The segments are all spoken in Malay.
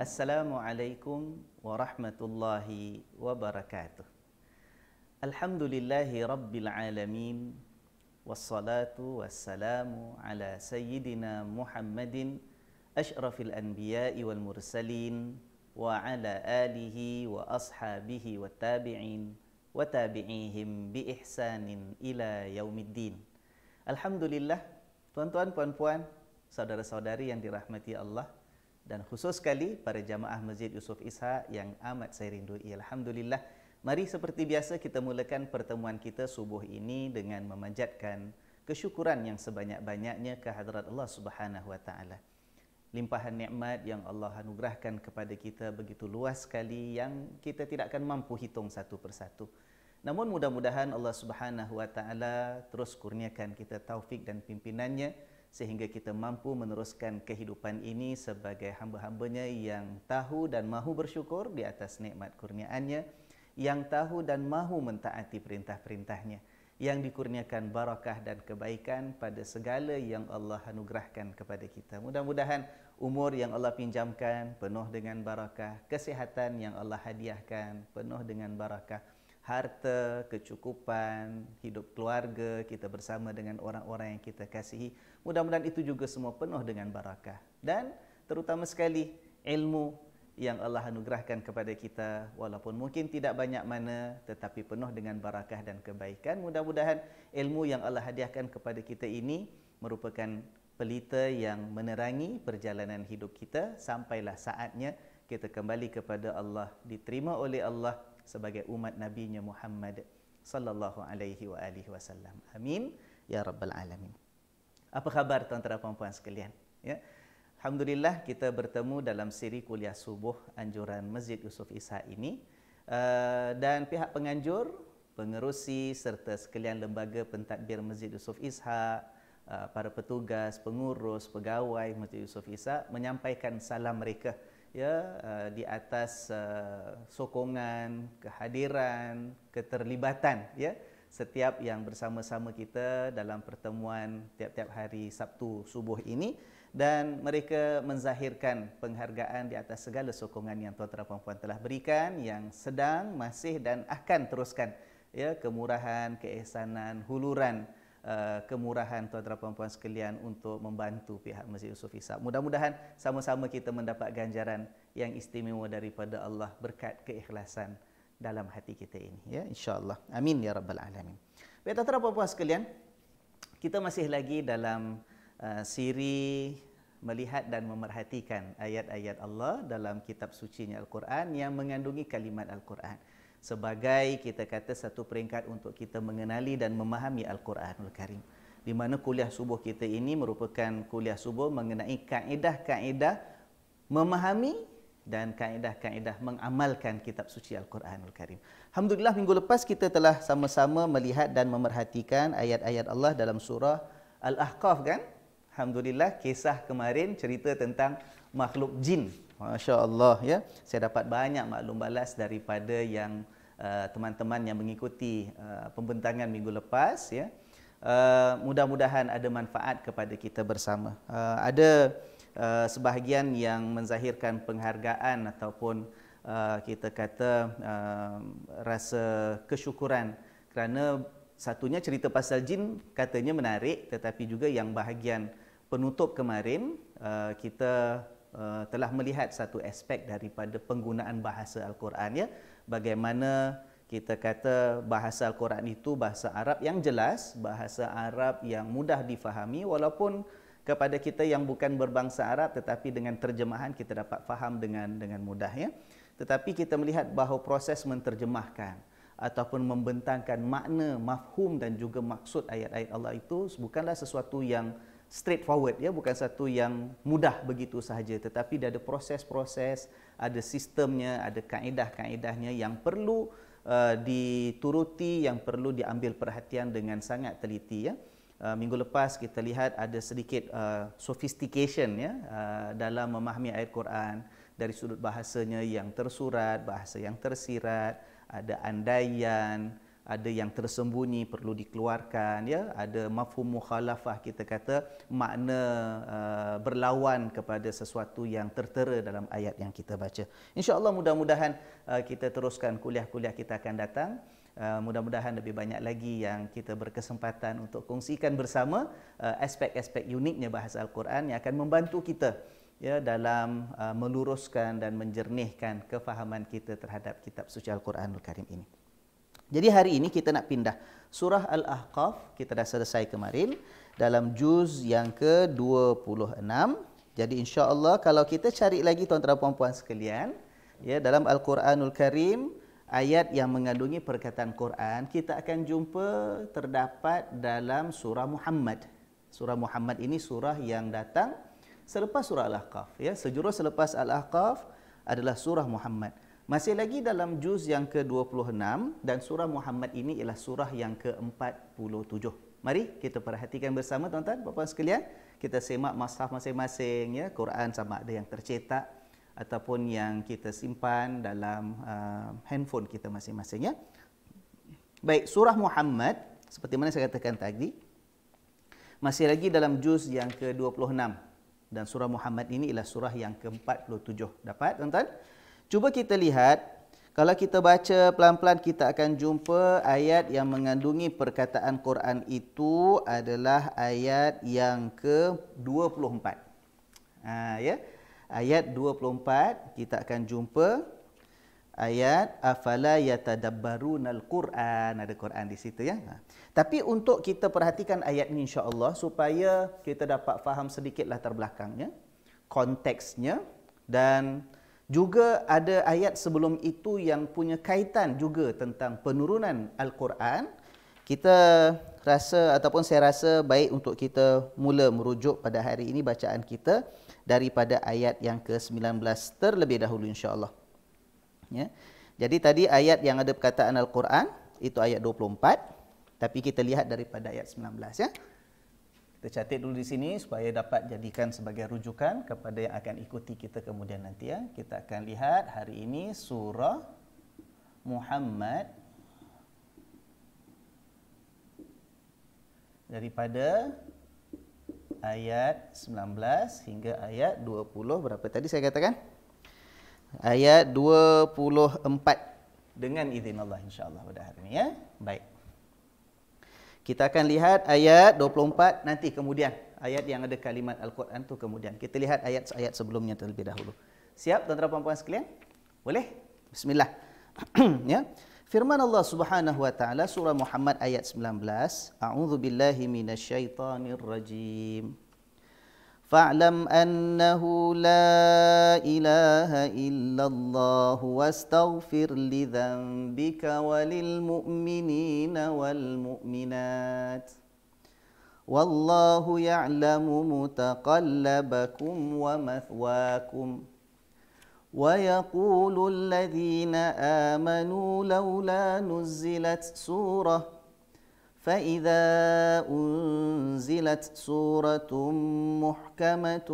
Assalamualaikum warahmatullahi wabarakatuh. Alhamdulillahi rabbil alamin wassalatu wassalamu ala sayyidina Muhammadin asyrafil anbiya'i wal mursalin wa ala alihi wa ashabihi wa tabi'in wa tabi'ihim bi ihsanin ila yaumiddin. Alhamdulillah, tuan-tuan, puan-puan, saudara-saudari yang dirahmati Allah, dan khusus sekali para jamaah Masjid Yusuf Ishak yang amat saya rindui ya, alhamdulillah mari seperti biasa kita mulakan pertemuan kita subuh ini dengan memanjatkan kesyukuran yang sebanyak-banyaknya ke hadrat Allah Subhanahu wa taala limpahan nikmat yang Allah anugerahkan kepada kita begitu luas sekali yang kita tidak akan mampu hitung satu persatu namun mudah-mudahan Allah Subhanahu wa taala terus kurniakan kita taufik dan pimpinannya sehingga kita mampu meneruskan kehidupan ini sebagai hamba-hambanya yang tahu dan mahu bersyukur di atas nikmat kurniaannya, yang tahu dan mahu mentaati perintah-perintahnya, yang dikurniakan barakah dan kebaikan pada segala yang Allah anugerahkan kepada kita. Mudah-mudahan umur yang Allah pinjamkan penuh dengan barakah, kesihatan yang Allah hadiahkan penuh dengan barakah, harta, kecukupan, hidup keluarga, kita bersama dengan orang-orang yang kita kasihi. Mudah-mudahan itu juga semua penuh dengan barakah. Dan terutama sekali ilmu yang Allah anugerahkan kepada kita walaupun mungkin tidak banyak mana tetapi penuh dengan barakah dan kebaikan. Mudah-mudahan ilmu yang Allah hadiahkan kepada kita ini merupakan pelita yang menerangi perjalanan hidup kita sampailah saatnya kita kembali kepada Allah diterima oleh Allah sebagai umat Nabi Nya Muhammad sallallahu alaihi wa alihi wasallam. Amin ya rabbal alamin. Apa khabar tuan-tuan dan puan-puan sekalian? Ya. Alhamdulillah kita bertemu dalam siri kuliah subuh anjuran Masjid Yusuf Isa ini eh, dan pihak penganjur, pengerusi serta sekalian lembaga pentadbir Masjid Yusuf Isa eh, para petugas, pengurus, pegawai Masjid Yusuf Isa menyampaikan salam mereka ya eh, di atas eh, sokongan, kehadiran, keterlibatan ya setiap yang bersama-sama kita dalam pertemuan tiap-tiap hari Sabtu subuh ini dan mereka menzahirkan penghargaan di atas segala sokongan yang tuan-tuan puan-puan telah berikan yang sedang masih dan akan teruskan ya kemurahan, keehsanan, huluran Eh, kemurahan tuan-tuan dan puan-puan sekalian untuk membantu pihak Masjid Yusuf Ishak. Mudah-mudahan sama-sama kita mendapat ganjaran yang istimewa daripada Allah berkat keikhlasan dalam hati kita ini. Ya, InsyaAllah. Amin ya Rabbal Alamin. Baik, tuan-tuan dan puan-puan sekalian, kita masih lagi dalam uh, siri melihat dan memerhatikan ayat-ayat Allah dalam kitab suci Al-Quran yang mengandungi kalimat Al-Quran sebagai kita kata satu peringkat untuk kita mengenali dan memahami Al-Quranul Karim. Di mana kuliah subuh kita ini merupakan kuliah subuh mengenai kaedah-kaedah memahami dan kaedah-kaedah mengamalkan kitab suci Al-Quranul Karim. Alhamdulillah minggu lepas kita telah sama-sama melihat dan memerhatikan ayat-ayat Allah dalam surah Al-Ahqaf kan? Alhamdulillah kisah kemarin cerita tentang makhluk jin Masya Allah ya. Saya dapat banyak maklum balas daripada yang uh, teman-teman uh, yang mengikuti uh, pembentangan minggu lepas ya. Uh, mudah-mudahan ada manfaat kepada kita bersama. Uh, ada uh, sebahagian yang menzahirkan penghargaan ataupun uh, kita kata uh, rasa kesyukuran kerana satunya cerita pasal jin katanya menarik tetapi juga yang bahagian penutup kemarin uh, kita Uh, telah melihat satu aspek daripada penggunaan bahasa Al-Quran ya. Bagaimana kita kata bahasa Al-Quran itu bahasa Arab yang jelas, bahasa Arab yang mudah difahami walaupun kepada kita yang bukan berbangsa Arab tetapi dengan terjemahan kita dapat faham dengan dengan mudah ya. Tetapi kita melihat bahawa proses menterjemahkan ataupun membentangkan makna, mafhum dan juga maksud ayat-ayat Allah itu bukanlah sesuatu yang straightforward ya bukan satu yang mudah begitu sahaja tetapi dia ada proses-proses ada sistemnya ada kaedah-kaedahnya yang perlu uh, dituruti yang perlu diambil perhatian dengan sangat teliti ya Uh, minggu lepas kita lihat ada sedikit uh, sophistication ya uh, dalam memahami ayat Quran dari sudut bahasanya yang tersurat, bahasa yang tersirat, ada andaian, ada yang tersembunyi perlu dikeluarkan ya ada mafhum mukhalafah kita kata makna uh, berlawan kepada sesuatu yang tertera dalam ayat yang kita baca insyaallah mudah-mudahan uh, kita teruskan kuliah-kuliah kita akan datang Uh, mudah-mudahan lebih banyak lagi yang kita berkesempatan untuk kongsikan bersama uh, aspek-aspek uniknya bahasa Al-Quran yang akan membantu kita ya dalam uh, meluruskan dan menjernihkan kefahaman kita terhadap kitab suci Al-Quranul Karim ini. Jadi hari ini kita nak pindah surah Al-Ahqaf kita dah selesai kemarin dalam juz yang ke-26. Jadi insya-Allah kalau kita cari lagi tuan-tuan dan puan-puan sekalian, ya dalam Al-Quranul Karim ayat yang mengandungi perkataan Quran, kita akan jumpa terdapat dalam surah Muhammad. Surah Muhammad ini surah yang datang selepas surah Al-Ahqaf ya, sejurus selepas Al-Ahqaf adalah surah Muhammad. Masih lagi dalam juz yang ke-26 dan surah Muhammad ini ialah surah yang ke-47. Mari kita perhatikan bersama tuan-tuan, puan-puan sekalian. Kita semak masraf masing-masing ya, Quran sama ada yang tercetak ataupun yang kita simpan dalam uh, handphone kita masing-masing ya. Baik, surah Muhammad seperti mana saya katakan tadi masih lagi dalam juz yang ke-26 dan surah Muhammad ini ialah surah yang ke-47. Dapat tuan-tuan? Cuba kita lihat, kalau kita baca pelan-pelan kita akan jumpa ayat yang mengandungi perkataan Quran itu adalah ayat yang ke-24. Ha, ya? Ayat 24 kita akan jumpa ayat afala yatadabbarunal quran ada quran di situ ya ha. tapi untuk kita perhatikan ayat ni Allah supaya kita dapat faham sedikit latar belakangnya konteksnya dan juga ada ayat sebelum itu yang punya kaitan juga tentang penurunan Al-Quran. Kita rasa ataupun saya rasa baik untuk kita mula merujuk pada hari ini bacaan kita daripada ayat yang ke-19 terlebih dahulu insya-Allah. Ya. Jadi tadi ayat yang ada perkataan Al-Quran itu ayat 24 tapi kita lihat daripada ayat 19 ya kita catat dulu di sini supaya dapat jadikan sebagai rujukan kepada yang akan ikuti kita kemudian nanti ya. Kita akan lihat hari ini surah Muhammad daripada ayat 19 hingga ayat 20 berapa tadi saya katakan? Ayat 24 dengan izin Allah insya-Allah pada hari ini ya. Baik. Kita akan lihat ayat 24 nanti kemudian. Ayat yang ada kalimat Al-Quran tu kemudian. Kita lihat ayat-ayat sebelumnya terlebih dahulu. Siap tuan-tuan puan-puan sekalian? Boleh? Bismillah. ya. Firman Allah Subhanahu wa taala surah Muhammad ayat 19, A'udzu billahi minasyaitonir rajim. فاعلم انه لا اله الا الله واستغفر لذنبك وللمؤمنين والمؤمنات والله يعلم متقلبكم ومثواكم ويقول الذين امنوا لولا نزلت سوره فاذا أن أنزلت سورة محكمة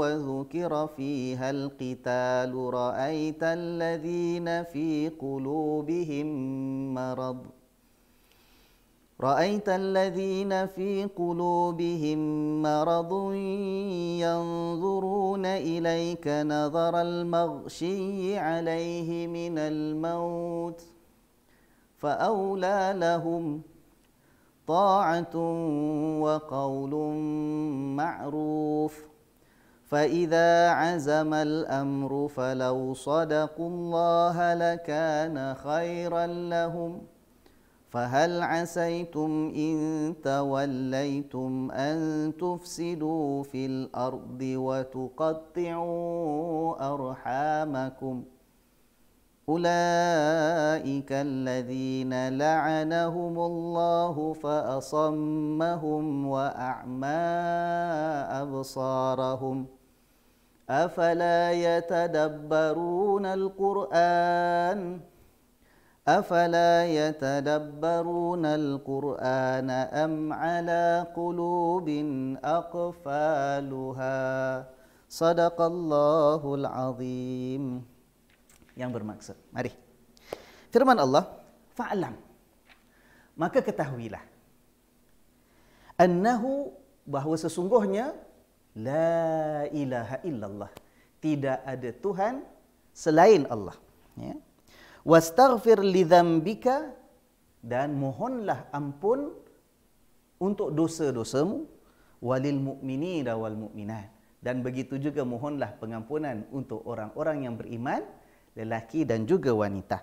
وذكر فيها القتال رأيت الذين في قلوبهم مرض رأيت الذين في قلوبهم مرض ينظرون إليك نظر المغشي عليه من الموت فأولى لهم ۖ طاعة وقول معروف فإذا عزم الأمر فلو صدقوا الله لكان خيرا لهم فهل عسيتم إن توليتم أن تفسدوا في الأرض وتقطعوا أرحامكم ۖ أولئك الذين لعنهم الله فأصمهم وأعمى أبصارهم أفلا يتدبرون القرآن أفلا يتدبرون القرآن أم على قلوب أقفالها صدق الله العظيم yang bermaksud. Mari. Firman Allah, fa'lam. Maka ketahuilah. Annahu bahawa sesungguhnya la ilaha illallah. Tidak ada Tuhan selain Allah. Ya. Wastaghfir li dhanbika dan mohonlah ampun untuk dosa-dosamu walil mu'minina wal mu'minat dan begitu juga mohonlah pengampunan untuk orang-orang yang beriman lelaki dan juga wanita.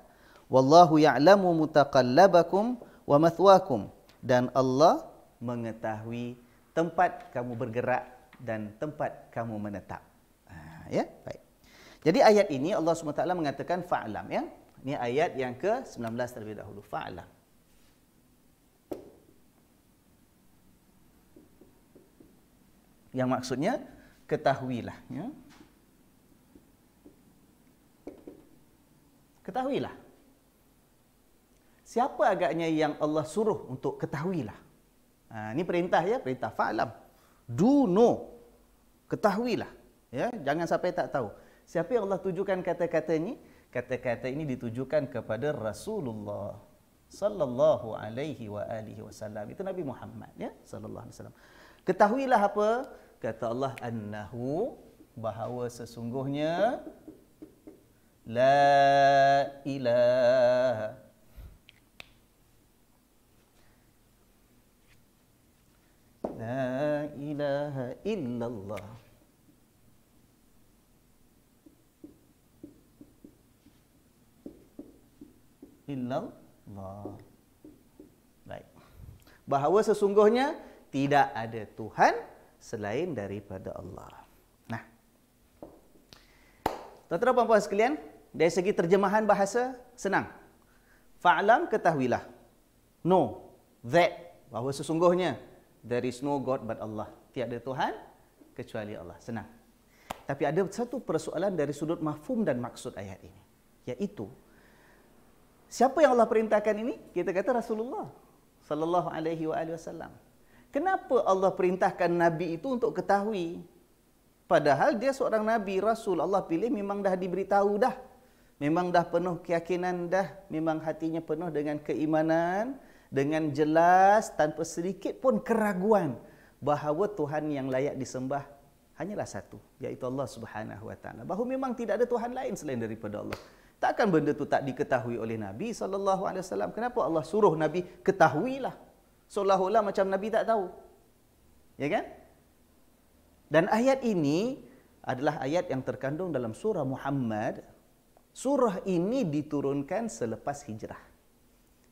Wallahu ya'lamu mutaqallabakum wa mathwakum dan Allah mengetahui tempat kamu bergerak dan tempat kamu menetap. Ha, ya, baik. Jadi ayat ini Allah SWT mengatakan fa'lam ya. Ini ayat yang ke-19 terlebih dahulu fa'lam. Yang maksudnya ketahuilah ya. ketahuilah. Siapa agaknya yang Allah suruh untuk ketahuilah? Ha, ini perintah ya, perintah fa'lam. Do know. Ketahuilah. Ya, jangan sampai tak tahu. Siapa yang Allah tujukan kata-kata ini? Kata-kata ini ditujukan kepada Rasulullah sallallahu alaihi wa alihi wasallam. Itu Nabi Muhammad ya, sallallahu alaihi wasallam. Ketahuilah apa? Kata Allah annahu bahawa sesungguhnya لا إله لا إله إلا الله إلا Baik. Bahawa sesungguhnya tidak ada Tuhan selain daripada Allah. Nah, Tuan-tuan dan puan-puan sekalian, dari segi terjemahan bahasa, senang. Fa'lam ketahuilah. No. That. Bahawa sesungguhnya. There is no God but Allah. Tiada Tuhan kecuali Allah. Senang. Tapi ada satu persoalan dari sudut mafhum dan maksud ayat ini. Iaitu, siapa yang Allah perintahkan ini? Kita kata Rasulullah sallallahu alaihi wasallam. Kenapa Allah perintahkan nabi itu untuk ketahui padahal dia seorang nabi rasul Allah pilih memang dah diberitahu dah memang dah penuh keyakinan dah memang hatinya penuh dengan keimanan dengan jelas tanpa sedikit pun keraguan bahawa Tuhan yang layak disembah hanyalah satu iaitu Allah Subhanahu wa taala bahawa memang tidak ada tuhan lain selain daripada Allah takkan benda itu tak diketahui oleh Nabi sallallahu alaihi wasallam kenapa Allah suruh Nabi ketahuilah seolah-olah macam Nabi tak tahu ya kan dan ayat ini adalah ayat yang terkandung dalam surah Muhammad Surah ini diturunkan selepas hijrah.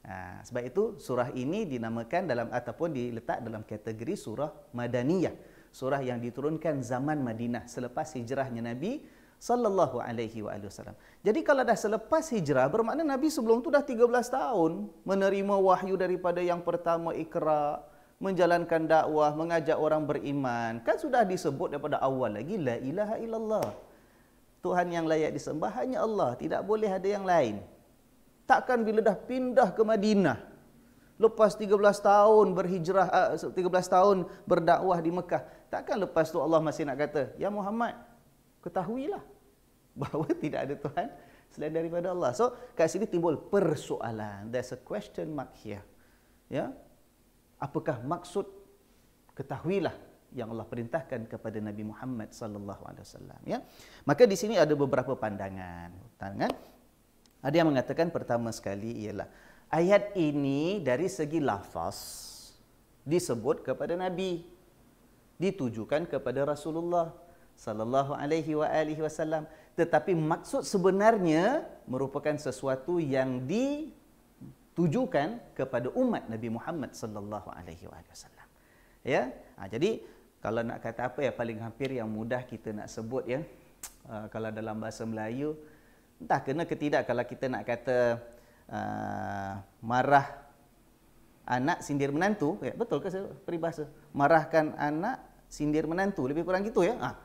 Ha, sebab itu surah ini dinamakan dalam ataupun diletak dalam kategori surah Madaniyah. Surah yang diturunkan zaman Madinah selepas hijrahnya Nabi sallallahu alaihi wasallam. Jadi kalau dah selepas hijrah bermakna Nabi sebelum tu dah 13 tahun menerima wahyu daripada yang pertama Iqra, menjalankan dakwah, mengajak orang beriman. Kan sudah disebut daripada awal lagi la ilaha illallah. Tuhan yang layak disembah hanya Allah, tidak boleh ada yang lain. Takkan bila dah pindah ke Madinah, lepas 13 tahun berhijrah 13 eh, tahun berdakwah di Mekah, takkan lepas tu Allah masih nak kata, "Ya Muhammad, ketahuilah bahawa tidak ada Tuhan selain daripada Allah." So, kat sini timbul persoalan. There's a question mark here. Ya. Apakah maksud ketahuilah yang Allah perintahkan kepada Nabi Muhammad sallallahu alaihi wasallam ya maka di sini ada beberapa pandangan pandangan ada yang mengatakan pertama sekali ialah ayat ini dari segi lafaz disebut kepada nabi ditujukan kepada Rasulullah sallallahu alaihi wa alihi wasallam tetapi maksud sebenarnya merupakan sesuatu yang ditujukan kepada umat Nabi Muhammad sallallahu alaihi wasallam ya ha, jadi kalau nak kata apa ya paling hampir yang mudah kita nak sebut ya uh, kalau dalam bahasa Melayu entah kena ke tidak kalau kita nak kata uh, marah anak sindir menantu ya betul ke peribahasa marahkan anak sindir menantu lebih kurang gitu ya ah.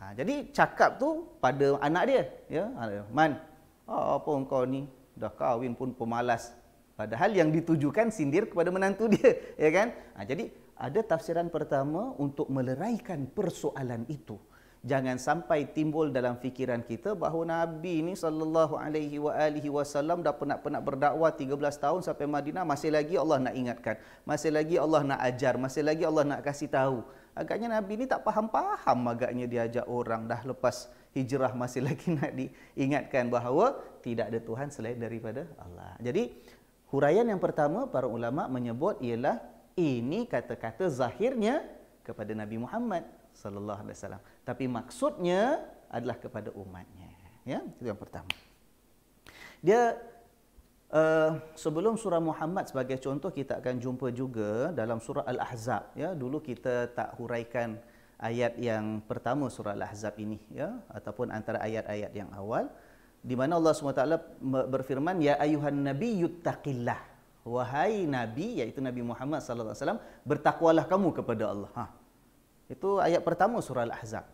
ah jadi cakap tu pada anak dia ya ah, man oh, apa engkau ni dah kahwin pun pemalas padahal yang ditujukan sindir kepada menantu dia ya kan ah, jadi ada tafsiran pertama untuk meleraikan persoalan itu jangan sampai timbul dalam fikiran kita bahawa nabi ini sallallahu alaihi wa alihi wasallam dah penat-penat berdakwah 13 tahun sampai Madinah masih lagi Allah nak ingatkan masih lagi Allah nak ajar masih lagi Allah nak kasih tahu agaknya nabi ini tak faham-faham agaknya diajak orang dah lepas hijrah masih lagi nak diingatkan bahawa tidak ada tuhan selain daripada Allah jadi huraian yang pertama para ulama menyebut ialah ini kata-kata zahirnya kepada Nabi Muhammad sallallahu alaihi wasallam tapi maksudnya adalah kepada umatnya ya itu yang pertama dia uh, sebelum surah Muhammad sebagai contoh kita akan jumpa juga dalam surah Al-Ahzab ya dulu kita tak huraikan ayat yang pertama surah Al-Ahzab ini ya ataupun antara ayat-ayat yang awal di mana Allah SWT berfirman ya ayuhan nabi yuttaqillah wahai nabi iaitu nabi Muhammad sallallahu alaihi wasallam bertakwalah kamu kepada Allah. Ha. Itu ayat pertama surah Al-Ahzab.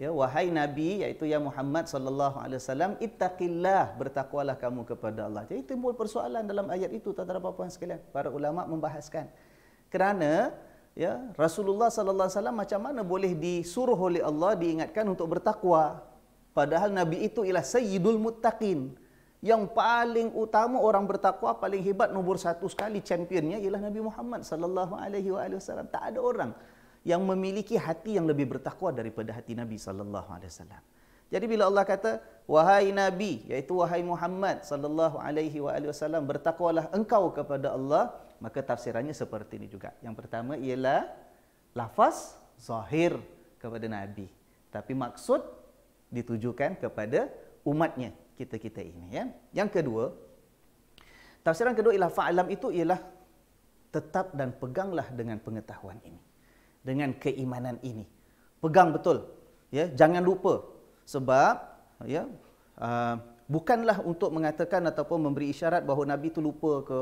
Ya wahai nabi iaitu ya Muhammad sallallahu alaihi wasallam ittaqillah bertakwalah kamu kepada Allah. Jadi timbul persoalan dalam ayat itu tuan-tuan dan puan sekalian. Para ulama membahaskan kerana ya Rasulullah sallallahu alaihi wasallam macam mana boleh disuruh oleh Allah diingatkan untuk bertakwa padahal nabi itu ialah sayyidul muttaqin yang paling utama orang bertakwa paling hebat nombor satu sekali championnya ialah Nabi Muhammad sallallahu alaihi wasallam. Tak ada orang yang memiliki hati yang lebih bertakwa daripada hati Nabi sallallahu alaihi wasallam. Jadi bila Allah kata wahai nabi iaitu wahai Muhammad sallallahu alaihi wasallam bertakwalah engkau kepada Allah maka tafsirannya seperti ini juga. Yang pertama ialah lafaz zahir kepada nabi tapi maksud ditujukan kepada umatnya kita-kita ini ya. Yang kedua, tafsiran kedua ialah fa'lam itu ialah tetap dan peganglah dengan pengetahuan ini. Dengan keimanan ini. Pegang betul. Ya, jangan lupa sebab ya uh, bukanlah untuk mengatakan ataupun memberi isyarat bahawa nabi itu lupa ke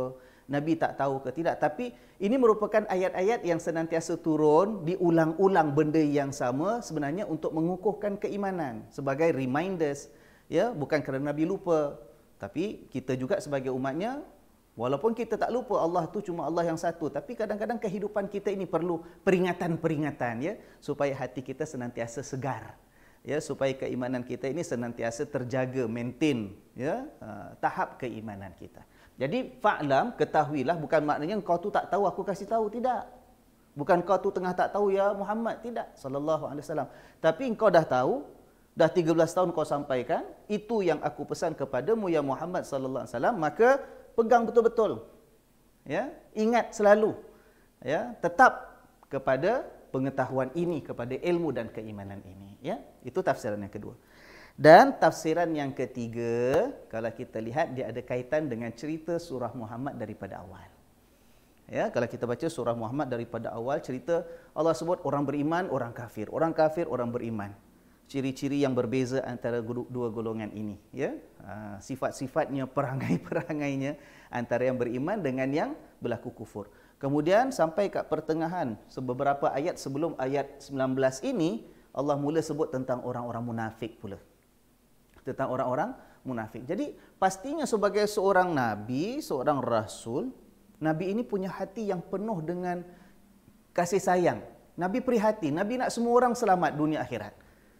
nabi tak tahu ke tidak tapi ini merupakan ayat-ayat yang senantiasa turun diulang-ulang benda yang sama sebenarnya untuk mengukuhkan keimanan sebagai reminders ya bukan kerana nabi lupa tapi kita juga sebagai umatnya walaupun kita tak lupa Allah tu cuma Allah yang satu tapi kadang-kadang kehidupan kita ini perlu peringatan-peringatan ya supaya hati kita senantiasa segar ya supaya keimanan kita ini senantiasa terjaga maintain ya ha, tahap keimanan kita jadi fa'lam ketahuilah bukan maknanya kau tu tak tahu aku kasih tahu tidak bukan kau tu tengah tak tahu ya Muhammad tidak sallallahu alaihi wasallam tapi engkau dah tahu dah 13 tahun kau sampaikan itu yang aku pesan kepada mu ya Muhammad sallallahu alaihi wasallam maka pegang betul-betul ya ingat selalu ya tetap kepada pengetahuan ini kepada ilmu dan keimanan ini ya itu tafsiran yang kedua dan tafsiran yang ketiga kalau kita lihat dia ada kaitan dengan cerita surah Muhammad daripada awal ya kalau kita baca surah Muhammad daripada awal cerita Allah sebut orang beriman orang kafir orang kafir orang beriman ciri-ciri yang berbeza antara dua golongan ini ya ah, sifat-sifatnya perangai-perangainya antara yang beriman dengan yang berlaku kufur kemudian sampai ke pertengahan beberapa ayat sebelum ayat 19 ini Allah mula sebut tentang orang-orang munafik pula tentang orang-orang munafik jadi pastinya sebagai seorang nabi seorang rasul nabi ini punya hati yang penuh dengan kasih sayang nabi prihatin nabi nak semua orang selamat dunia akhirat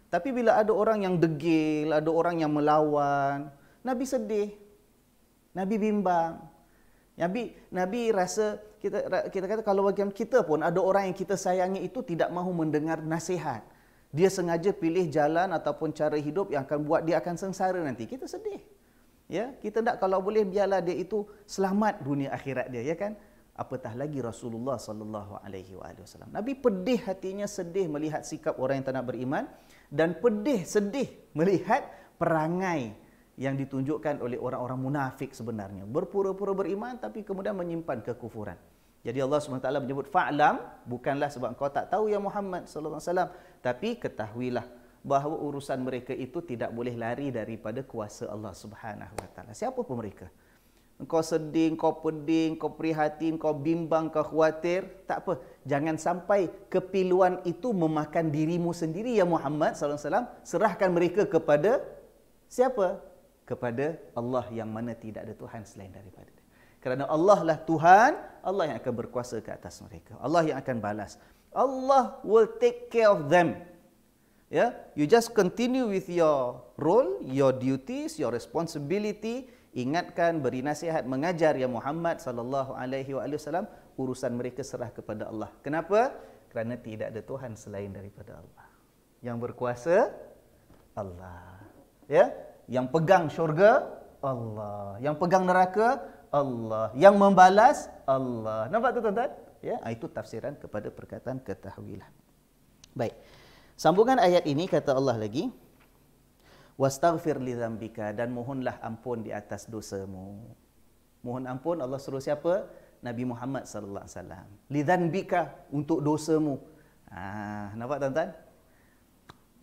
tapi bila ada orang yang degil, ada orang yang melawan, Nabi sedih. Nabi bimbang. Nabi Nabi rasa kita kita kata kalau bagian kita pun ada orang yang kita sayangi itu tidak mahu mendengar nasihat. Dia sengaja pilih jalan ataupun cara hidup yang akan buat dia akan sengsara nanti. Kita sedih. Ya, kita nak kalau boleh biarlah dia itu selamat dunia akhirat dia, ya kan? apatah lagi Rasulullah sallallahu alaihi wasallam. Nabi pedih hatinya sedih melihat sikap orang yang tak nak beriman dan pedih sedih melihat perangai yang ditunjukkan oleh orang-orang munafik sebenarnya. Berpura-pura beriman tapi kemudian menyimpan kekufuran. Jadi Allah SWT menyebut fa'lam bukanlah sebab kau tak tahu ya Muhammad sallallahu alaihi wasallam tapi ketahuilah bahawa urusan mereka itu tidak boleh lari daripada kuasa Allah Subhanahu wa taala. Siapa pun mereka? Engkau sedih, engkau pedih, engkau prihatin, engkau bimbang, engkau khawatir. Tak apa. Jangan sampai kepiluan itu memakan dirimu sendiri ya Muhammad sallallahu alaihi wasallam. Serahkan mereka kepada siapa? Kepada Allah yang mana tidak ada Tuhan selain daripada dia. Kerana Allah lah Tuhan, Allah yang akan berkuasa ke atas mereka. Allah yang akan balas. Allah will take care of them. Yeah? You just continue with your role, your duties, your responsibility ingatkan beri nasihat mengajar ya Muhammad sallallahu alaihi wasallam urusan mereka serah kepada Allah kenapa kerana tidak ada tuhan selain daripada Allah yang berkuasa Allah ya yang pegang syurga Allah yang pegang neraka Allah yang membalas Allah nampak tu tuan-tuan ya ah, itu tafsiran kepada perkataan ketahuilah baik sambungan ayat ini kata Allah lagi wastaghfir li dzambika dan mohonlah ampun di atas dosamu. Mohon ampun Allah suruh siapa? Nabi Muhammad sallallahu alaihi wasallam. Li dzambika untuk dosamu. Ah, nampak tuan-tuan?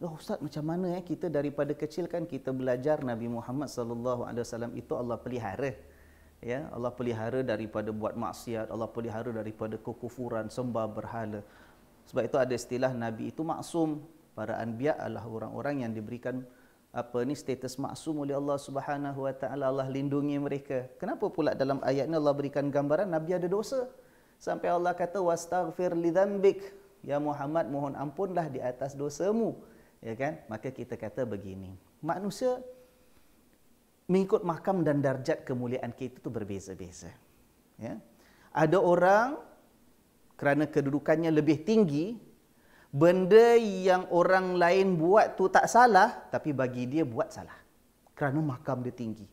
Oh, Ustaz macam mana eh kita daripada kecil kan kita belajar Nabi Muhammad sallallahu alaihi wasallam itu Allah pelihara. Ya, Allah pelihara daripada buat maksiat, Allah pelihara daripada kekufuran, sembah berhala. Sebab itu ada istilah Nabi itu maksum. Para anbiya adalah orang-orang yang diberikan apa ni status maksum oleh Allah Subhanahu wa taala Allah lindungi mereka. Kenapa pula dalam ayat ni Allah berikan gambaran nabi ada dosa? Sampai Allah kata wastaghfir lidzambik. Ya Muhammad mohon ampunlah di atas dosamu. Ya kan? Maka kita kata begini. Manusia mengikut makam dan darjat kemuliaan kita tu berbeza-beza. Ya. Ada orang kerana kedudukannya lebih tinggi benda yang orang lain buat tu tak salah tapi bagi dia buat salah kerana makam dia tinggi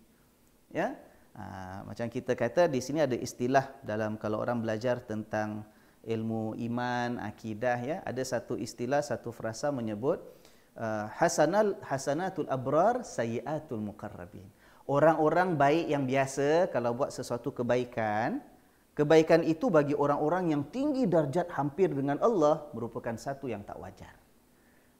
ya ha, macam kita kata di sini ada istilah dalam kalau orang belajar tentang ilmu iman akidah ya ada satu istilah satu frasa menyebut uh, hasanal hasanatul abrar sayiatul muqarrabin orang-orang baik yang biasa kalau buat sesuatu kebaikan kebaikan itu bagi orang-orang yang tinggi darjat hampir dengan Allah merupakan satu yang tak wajar.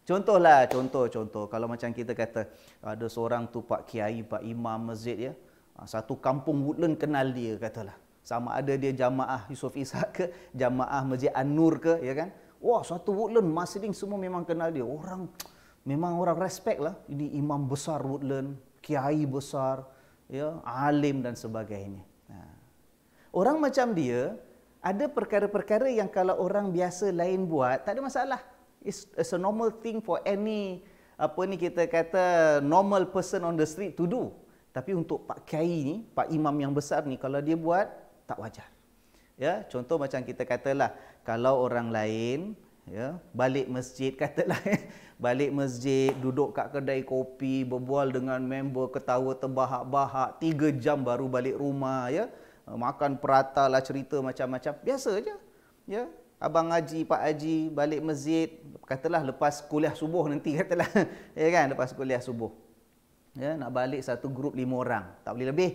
Contohlah, contoh-contoh. Kalau macam kita kata, ada seorang tu Pak Kiai, Pak Imam, Masjid. Ya? Ah, satu kampung Woodland kenal dia, katalah. Sama ada dia jamaah Yusuf Isa ke, jamaah Masjid An-Nur ke. Ya kan? Wah, satu Woodland, Masjid semua memang kenal dia. Orang, memang orang respect lah. Ini Imam besar Woodland, Kiai besar, ya, alim dan sebagainya. Orang macam dia, ada perkara-perkara yang kalau orang biasa lain buat, tak ada masalah. It's, it's a normal thing for any, apa ni kita kata, normal person on the street to do. Tapi untuk Pak Kiai ni, Pak Imam yang besar ni, kalau dia buat, tak wajar. Ya, contoh macam kita katalah, kalau orang lain, ya, balik masjid katalah, balik masjid, duduk kat kedai kopi, berbual dengan member, ketawa terbahak-bahak, tiga jam baru balik rumah, ya, Eh, makan perata lah cerita macam-macam biasa aja ya abang haji pak haji balik masjid katalah lepas kuliah subuh nanti katalah ya kan lepas kuliah subuh ya nak balik satu grup lima orang tak boleh lebih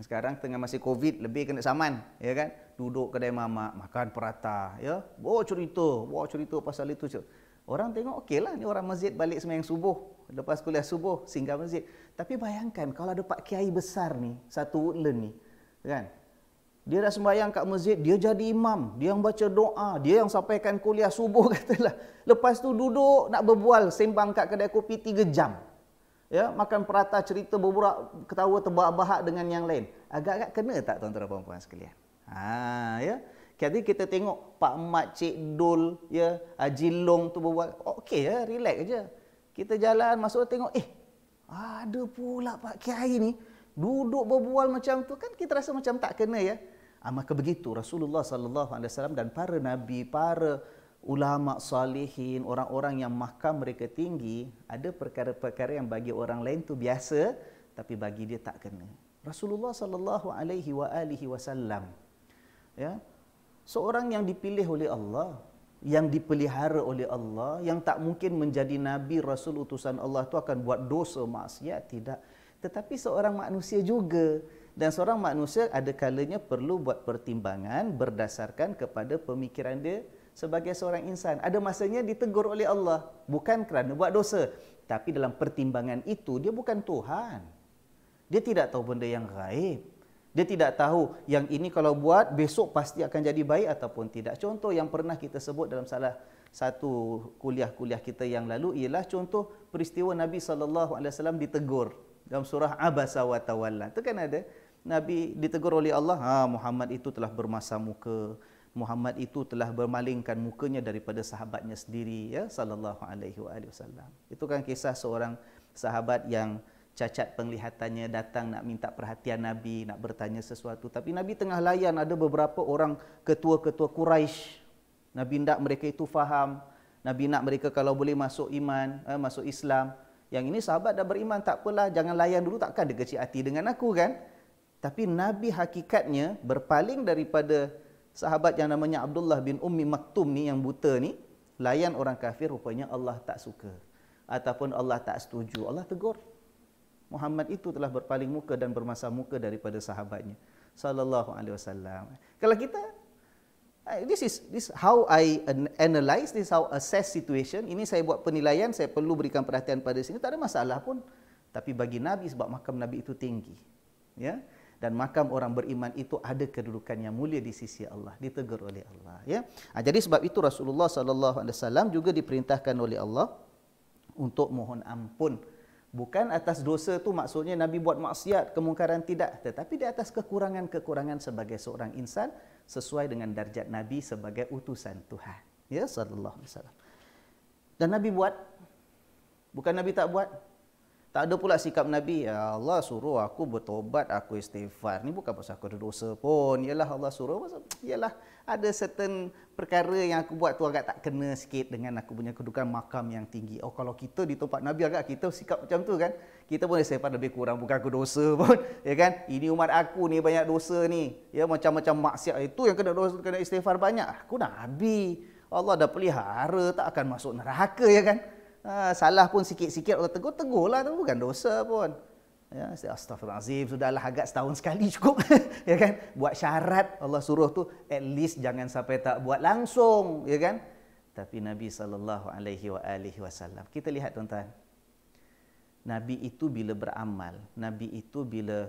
sekarang tengah masih covid lebih kena saman ya kan duduk kedai mamak makan perata ya bawa cerita bawa cerita pasal itu cerita. Orang tengok okeylah ni orang masjid balik sembang subuh. Lepas kuliah subuh singgah masjid. Tapi bayangkan kalau ada pak kiai besar ni, satu woodland ni, kan? Dia dah sembahyang kat masjid, dia jadi imam. Dia yang baca doa, dia yang sampaikan kuliah subuh katalah. Lepas tu duduk nak berbual sembang kat kedai kopi tiga jam. Ya, makan perata cerita berburak ketawa terbahak-bahak dengan yang lain. Agak-agak kena tak tuan-tuan dan puan-puan sekalian? Ha, ya. Jadi kita tengok Pak Mat, Cik Dul, ya, Haji Long tu berbual. Okey ya, relax aja. Kita jalan masuk tengok, eh, ada pula Pak Kiai ni. Duduk berbual macam tu kan kita rasa macam tak kena ya. Ah, maka begitu Rasulullah sallallahu alaihi wasallam dan para nabi, para ulama salihin, orang-orang yang makam mereka tinggi, ada perkara-perkara yang bagi orang lain tu biasa tapi bagi dia tak kena. Rasulullah sallallahu alaihi wa alihi wasallam ya seorang yang dipilih oleh Allah yang dipelihara oleh Allah yang tak mungkin menjadi nabi rasul utusan Allah tu akan buat dosa maksiat tidak tetapi seorang manusia juga dan seorang manusia ada kalanya perlu buat pertimbangan berdasarkan kepada pemikiran dia sebagai seorang insan. Ada masanya ditegur oleh Allah bukan kerana buat dosa, tapi dalam pertimbangan itu dia bukan Tuhan. Dia tidak tahu benda yang gaib. Dia tidak tahu yang ini kalau buat besok pasti akan jadi baik ataupun tidak. Contoh yang pernah kita sebut dalam salah satu kuliah-kuliah kita yang lalu ialah contoh peristiwa Nabi sallallahu alaihi wasallam ditegur dalam surah Abasa wa Tawalla. Itu kan ada. Nabi ditegur oleh Allah, ha Muhammad itu telah bermasa muka. Muhammad itu telah bermalingkan mukanya daripada sahabatnya sendiri ya sallallahu alaihi wasallam. Itu kan kisah seorang sahabat yang cacat penglihatannya datang nak minta perhatian Nabi, nak bertanya sesuatu. Tapi Nabi tengah layan ada beberapa orang ketua-ketua Quraisy. Nabi hendak mereka itu faham. Nabi nak mereka kalau boleh masuk iman, eh, masuk Islam. Yang ini sahabat dah beriman, tak apalah. Jangan layan dulu, takkan dia kecil hati dengan aku kan? Tapi Nabi hakikatnya berpaling daripada sahabat yang namanya Abdullah bin Ummi Maktum ni yang buta ni. Layan orang kafir rupanya Allah tak suka. Ataupun Allah tak setuju. Allah tegur. Muhammad itu telah berpaling muka dan bermasa muka daripada sahabatnya. Sallallahu alaihi wasallam. Kalau kita, this is this how I analyze, this how assess situation. Ini saya buat penilaian, saya perlu berikan perhatian pada sini. Tak ada masalah pun. Tapi bagi Nabi sebab makam Nabi itu tinggi. Ya. Yeah? dan makam orang beriman itu ada kedudukan yang mulia di sisi Allah ditegur oleh Allah ya ha, jadi sebab itu Rasulullah sallallahu alaihi wasallam juga diperintahkan oleh Allah untuk mohon ampun bukan atas dosa tu maksudnya nabi buat maksiat kemungkaran tidak tetapi di atas kekurangan-kekurangan sebagai seorang insan sesuai dengan darjat nabi sebagai utusan Tuhan ya sallallahu alaihi wasallam dan nabi buat bukan nabi tak buat tak ada pula sikap Nabi, ya Allah suruh aku bertobat, aku istighfar. Ini bukan pasal aku ada dosa pun. Yalah Allah suruh, yalah ada certain perkara yang aku buat tu agak tak kena sikit dengan aku punya kedudukan makam yang tinggi. Oh kalau kita di tempat Nabi agak kita sikap macam tu kan. Kita pun istighfar lebih kurang bukan aku dosa pun. Ya kan? Ini umat aku ni banyak dosa ni. Ya macam-macam maksiat itu yang kena dosa kena istighfar banyak. Aku Nabi. Allah dah pelihara tak akan masuk neraka ya kan? Ha, salah pun sikit-sikit orang tegur, tegurlah tu bukan dosa pun. Ya, astagfirullahalazim sudahlah agak setahun sekali cukup. ya kan? Buat syarat Allah suruh tu at least jangan sampai tak buat langsung, ya kan? Tapi Nabi sallallahu alaihi wa alihi wasallam. Kita lihat tuan-tuan. Nabi itu bila beramal, Nabi itu bila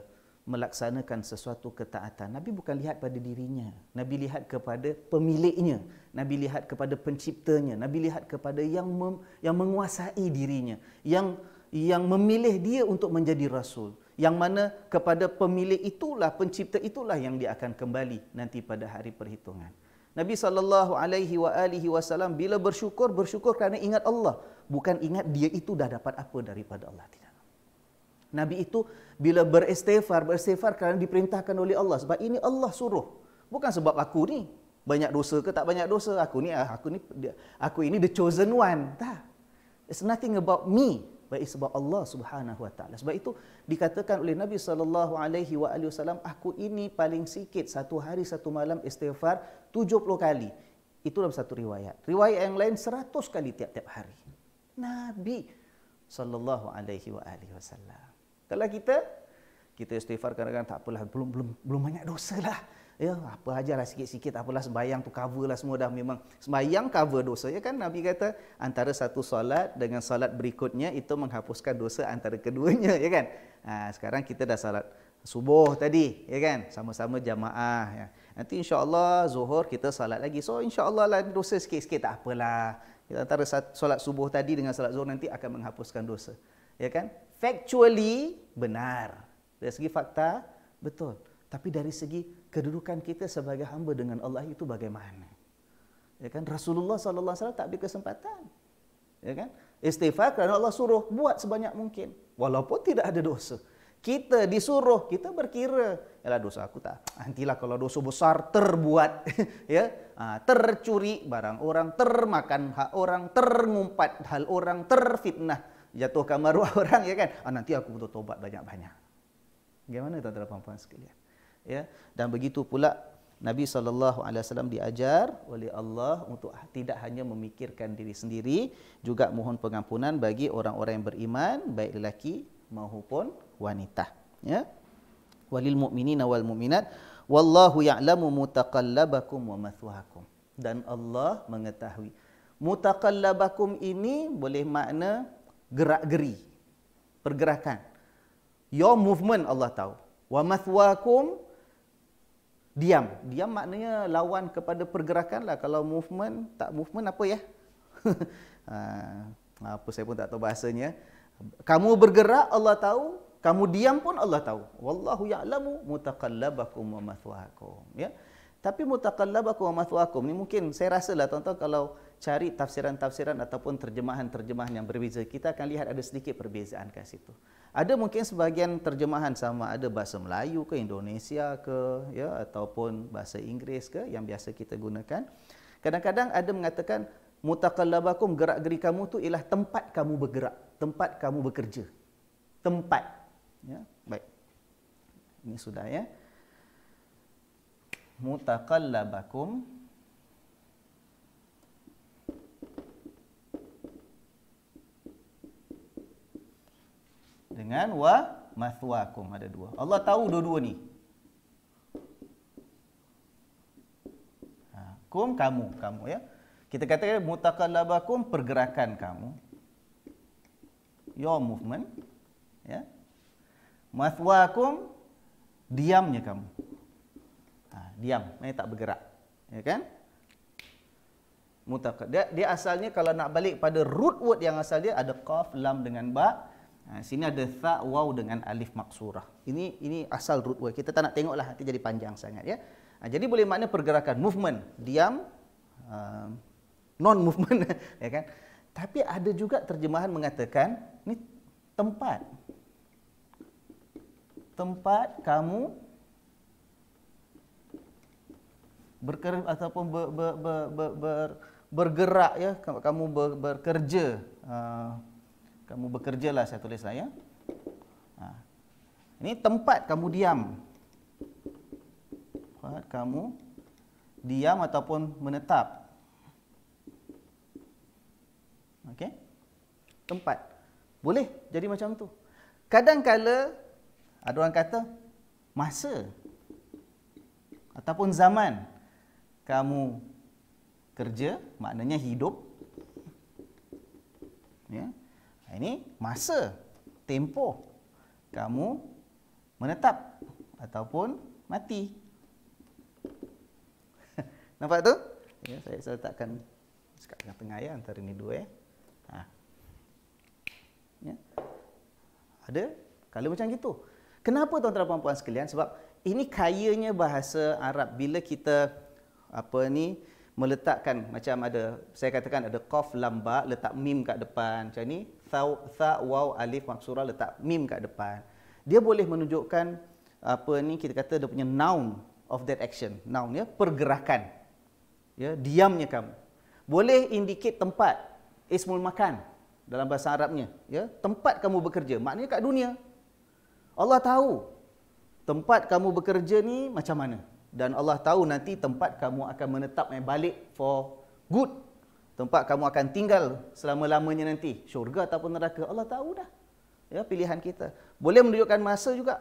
melaksanakan sesuatu ketaatan. Nabi bukan lihat pada dirinya. Nabi lihat kepada pemiliknya. Nabi lihat kepada penciptanya. Nabi lihat kepada yang mem, yang menguasai dirinya, yang yang memilih dia untuk menjadi rasul. Yang mana kepada pemilik itulah, pencipta itulah yang dia akan kembali nanti pada hari perhitungan. Nabi saw bila bersyukur bersyukur kerana ingat Allah, bukan ingat dia itu dah dapat apa daripada Allah. Tidak. Nabi itu bila beristighfar, beristighfar kerana diperintahkan oleh Allah. Sebab ini Allah suruh. Bukan sebab aku ni banyak dosa ke tak banyak dosa. Aku ni ah, aku ni aku ini the chosen one. Tak. It's nothing about me. But it's about Allah subhanahu wa ta'ala. Sebab itu dikatakan oleh Nabi saw. aku ini paling sikit satu hari satu malam istighfar 70 kali. Itu dalam satu riwayat. Riwayat yang lain 100 kali tiap-tiap hari. Nabi saw. Kalau kita kita istighfar kadang-kadang tak apalah belum belum belum banyak dosa lah. Ya, apa aja lah sikit-sikit apalah sembahyang tu cover lah semua dah memang sembahyang cover dosa ya kan Nabi kata antara satu solat dengan solat berikutnya itu menghapuskan dosa antara keduanya ya kan. Ha, sekarang kita dah solat subuh tadi ya kan sama-sama jamaah ya. Nanti insya-Allah zuhur kita solat lagi. So insya-Allah lah dosa sikit-sikit tak apalah. antara solat subuh tadi dengan solat zuhur nanti akan menghapuskan dosa. Ya kan? factually benar. Dari segi fakta, betul. Tapi dari segi kedudukan kita sebagai hamba dengan Allah itu bagaimana? Ya kan? Rasulullah SAW tak ada kesempatan. Ya kan? Istighfar kerana Allah suruh buat sebanyak mungkin. Walaupun tidak ada dosa. Kita disuruh, kita berkira. Yalah dosa aku tak. Antilah kalau dosa besar terbuat. ya ha, Tercuri barang orang, termakan hak orang, terngumpat hal orang, terfitnah jatuhkan maruah orang ya kan ah, nanti aku butuh tobat banyak-banyak bagaimana tuan-tuan dan puan sekalian ya dan begitu pula Nabi saw diajar oleh Allah untuk tidak hanya memikirkan diri sendiri juga mohon pengampunan bagi orang-orang yang beriman baik lelaki maupun wanita ya walil mu'minina wal mu'minat wallahu ya'lamu mutaqallabakum wa mathwahakum dan Allah mengetahui mutaqallabakum ini boleh makna gerak-geri pergerakan your movement Allah tahu wa mathwakum diam diam maknanya lawan kepada pergerakan lah kalau movement tak movement apa ya ah, apa saya pun tak tahu bahasanya kamu bergerak Allah tahu kamu diam pun Allah tahu wallahu ya'lamu mutaqallabakum wa mathwakum ya tapi mutaqallabakum wa mathwakum ni mungkin saya rasa lah tuan-tuan kalau cari tafsiran-tafsiran ataupun terjemahan-terjemahan yang berbeza, kita akan lihat ada sedikit perbezaan kat situ. Ada mungkin sebahagian terjemahan sama ada bahasa Melayu ke Indonesia ke ya ataupun bahasa Inggeris ke yang biasa kita gunakan. Kadang-kadang ada mengatakan mutaqallabakum gerak-geri kamu tu ialah tempat kamu bergerak, tempat kamu bekerja. Tempat. Ya, baik. Ini sudah ya. Mutaqallabakum dengan wa mathwakum ada dua. Allah tahu dua-dua ni. Ha, kum kamu, kamu ya. Kita kata mutakalabakum pergerakan kamu. Your movement ya. Mathwakum diamnya kamu. Ha, diam, maknanya tak bergerak. Ya kan? Mutakad. Dia, dia asalnya kalau nak balik pada root word yang asal dia ada qaf lam dengan ba' Ha, sini ada tha waw dengan alif maksurah. Ini ini asal root word. Kita tak nak tengoklah nanti jadi panjang sangat ya. Ha, jadi boleh makna pergerakan, movement, diam, uh, ha, non movement ya kan. Tapi ada juga terjemahan mengatakan ni tempat. Tempat kamu berker ataupun ber, ber, ber, ber, ber, bergerak ya kamu ber, bekerja uh, kamu bekerjalah saya tulis saya. Lah, ha. Ini tempat kamu diam. Tempat kamu diam ataupun menetap. Okey. Tempat. Boleh jadi macam tu. Kadang-kala ada orang kata masa ataupun zaman kamu kerja maknanya hidup ya Ha, ini masa, tempoh kamu menetap ataupun mati. Nampak tu? Ya, saya letakkan sekat tengah ya antara ini dua. Ya. Ha. Ya. Ada kalau macam gitu. Kenapa tuan-tuan dan puan sekalian? Sebab ini kayanya bahasa Arab bila kita apa ni meletakkan macam ada saya katakan ada qaf lamba letak mim kat depan macam ni tha, tha waw alif maksura letak mim kat depan dia boleh menunjukkan apa ni kita kata dia punya noun of that action noun ya pergerakan ya diamnya kamu boleh indicate tempat ismul makan dalam bahasa Arabnya ya tempat kamu bekerja maknanya kat dunia Allah tahu tempat kamu bekerja ni macam mana dan Allah tahu nanti tempat kamu akan menetap yang balik for good tempat kamu akan tinggal selama-lamanya nanti, syurga ataupun neraka, Allah tahu dah. Ya, pilihan kita. Boleh menunjukkan masa juga.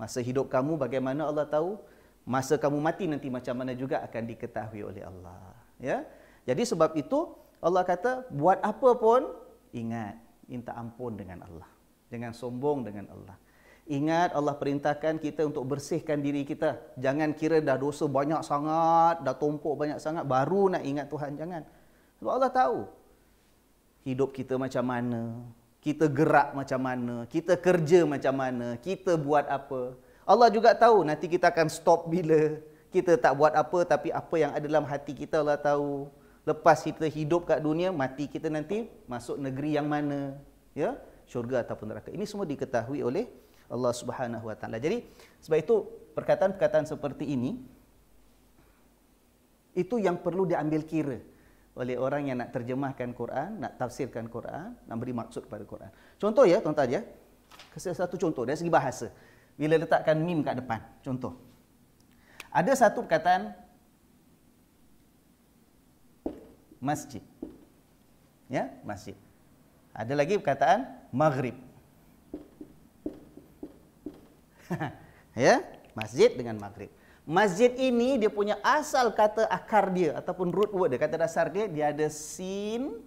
Masa hidup kamu bagaimana Allah tahu, masa kamu mati nanti macam mana juga akan diketahui oleh Allah. Ya. Jadi sebab itu Allah kata buat apa pun ingat minta ampun dengan Allah. Jangan sombong dengan Allah. Ingat Allah perintahkan kita untuk bersihkan diri kita. Jangan kira dah dosa banyak sangat, dah tumpuk banyak sangat baru nak ingat Tuhan. Jangan. Sebab Allah tahu hidup kita macam mana, kita gerak macam mana, kita kerja macam mana, kita buat apa. Allah juga tahu nanti kita akan stop bila kita tak buat apa tapi apa yang ada dalam hati kita Allah tahu. Lepas kita hidup kat dunia, mati kita nanti masuk negeri yang mana? Ya, syurga ataupun neraka. Ini semua diketahui oleh Allah Subhanahu Wa Taala. Jadi sebab itu perkataan-perkataan seperti ini itu yang perlu diambil kira oleh orang yang nak terjemahkan Quran, nak tafsirkan Quran, nak beri maksud kepada Quran. Contoh ya, tuan-tuan ya. Kasih satu contoh dari segi bahasa. Bila letakkan mim kat depan, contoh. Ada satu perkataan masjid. Ya, masjid. Ada lagi perkataan maghrib. ya, masjid dengan maghrib. Masjid ini dia punya asal kata akar dia ataupun root word dia, kata dasar dia, dia ada sin,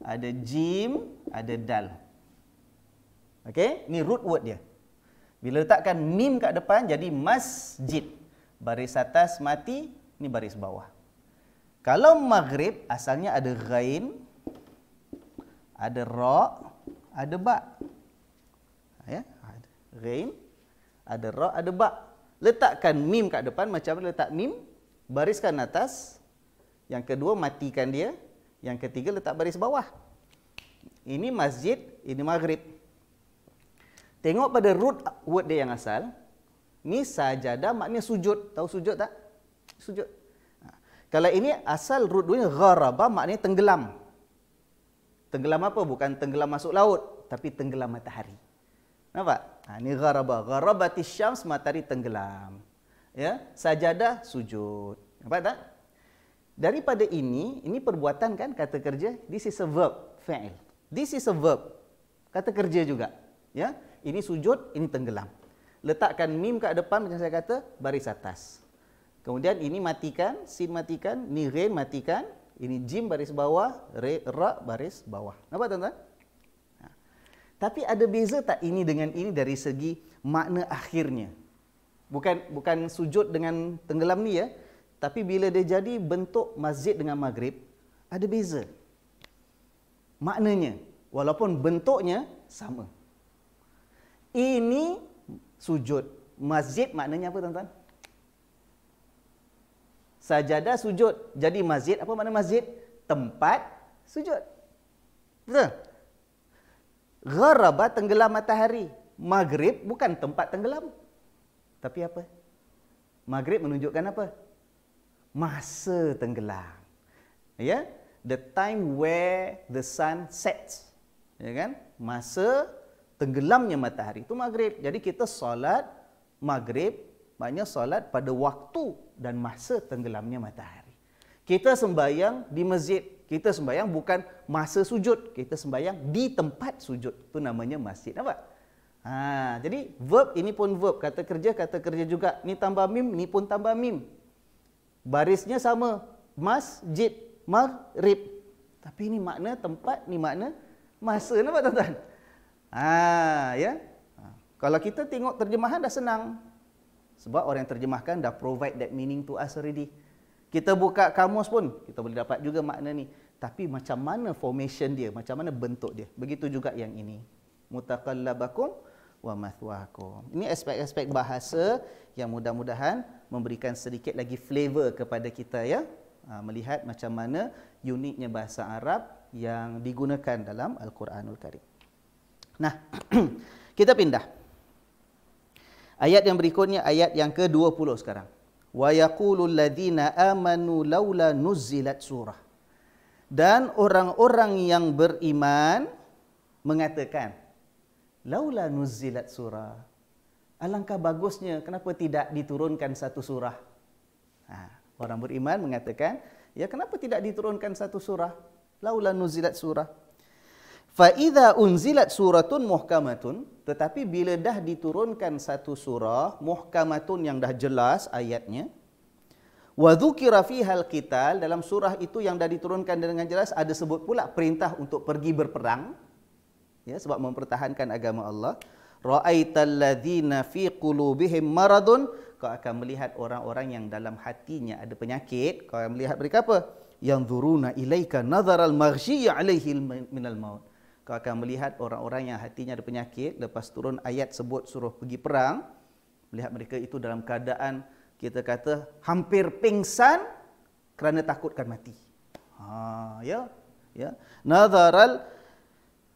ada jim, ada dal. Okey, ni root word dia. Bila letakkan mim kat depan jadi masjid. Baris atas mati, ni baris bawah. Kalau maghrib asalnya ada ghain, ada ra, ada ba. Ya, ada ghain, ada ra, ada ba letakkan mim kat depan macam mana letak mim bariskan atas yang kedua matikan dia yang ketiga letak baris bawah ini masjid ini maghrib tengok pada root word dia yang asal ni sajadah maknanya sujud tahu sujud tak sujud ha. kalau ini asal root dia gharaba maknanya tenggelam tenggelam apa bukan tenggelam masuk laut tapi tenggelam matahari nampak Ha, ini gharaba. Gharabati syams matahari tenggelam. Ya, sajadah sujud. Nampak tak? Daripada ini, ini perbuatan kan kata kerja. This is a verb, fa'il. This is a verb, kata kerja juga. Ya, ini sujud, ini tenggelam. Letakkan mim kat depan macam saya kata, baris atas. Kemudian ini matikan, sin matikan, ni rain matikan, ini jim baris bawah, re, ra baris bawah. Nampak tuan-tuan? Tapi ada beza tak ini dengan ini dari segi makna akhirnya? Bukan bukan sujud dengan tenggelam ni ya. Tapi bila dia jadi bentuk masjid dengan maghrib, ada beza. Maknanya, walaupun bentuknya sama. Ini sujud. Masjid maknanya apa tuan-tuan? Sajadah sujud. Jadi masjid, apa makna masjid? Tempat sujud. Betul? Gharaba tenggelam matahari. Maghrib bukan tempat tenggelam. Tapi apa? Maghrib menunjukkan apa? Masa tenggelam. Ya? Yeah? The time where the sun sets. Ya yeah, kan? Masa tenggelamnya matahari itu maghrib. Jadi kita solat maghrib maknanya solat pada waktu dan masa tenggelamnya matahari. Kita sembahyang di masjid kita sembahyang bukan masa sujud. Kita sembahyang di tempat sujud. Itu namanya masjid. Nampak? Ha, jadi verb ini pun verb. Kata kerja, kata kerja juga. Ni tambah mim, ni pun tambah mim. Barisnya sama. Masjid, maghrib. Tapi ini makna tempat, ni makna masa. Nampak tuan-tuan? Ha, ya? Ha. Kalau kita tengok terjemahan dah senang. Sebab orang yang terjemahkan dah provide that meaning to us already. Kita buka kamus pun, kita boleh dapat juga makna ni tapi macam mana formation dia macam mana bentuk dia begitu juga yang ini mutaqallabakum wa mathwaakum ini aspek-aspek bahasa yang mudah-mudahan memberikan sedikit lagi flavor kepada kita ya ah, melihat macam mana uniknya bahasa Arab yang digunakan dalam al-Quranul Karim nah kita pindah ayat yang berikutnya ayat yang ke-20 sekarang wa yaqulul ladina amanu laula nuzilat surah dan orang-orang yang beriman mengatakan laula nuzilat surah alangkah bagusnya kenapa tidak diturunkan satu surah ha, orang beriman mengatakan ya kenapa tidak diturunkan satu surah laula nuzilat surah fa idza unzilat suratun muhkamatun tetapi bila dah diturunkan satu surah muhkamatun yang dah jelas ayatnya Wa dhukira fiha al-qital dalam surah itu yang dah diturunkan dengan jelas ada sebut pula perintah untuk pergi berperang. Ya, sebab mempertahankan agama Allah. Ra'aital ladzina fi qulubihim maradun kau akan melihat orang-orang yang dalam hatinya ada penyakit kau akan melihat mereka apa yang dhuruna ilaika nadharal maghshi alaihi al maut kau akan melihat orang-orang yang hatinya ada penyakit lepas turun ayat sebut suruh pergi perang melihat mereka itu dalam keadaan kita kata hampir pingsan kerana takutkan mati. Ha, ya. Ya. Nadharal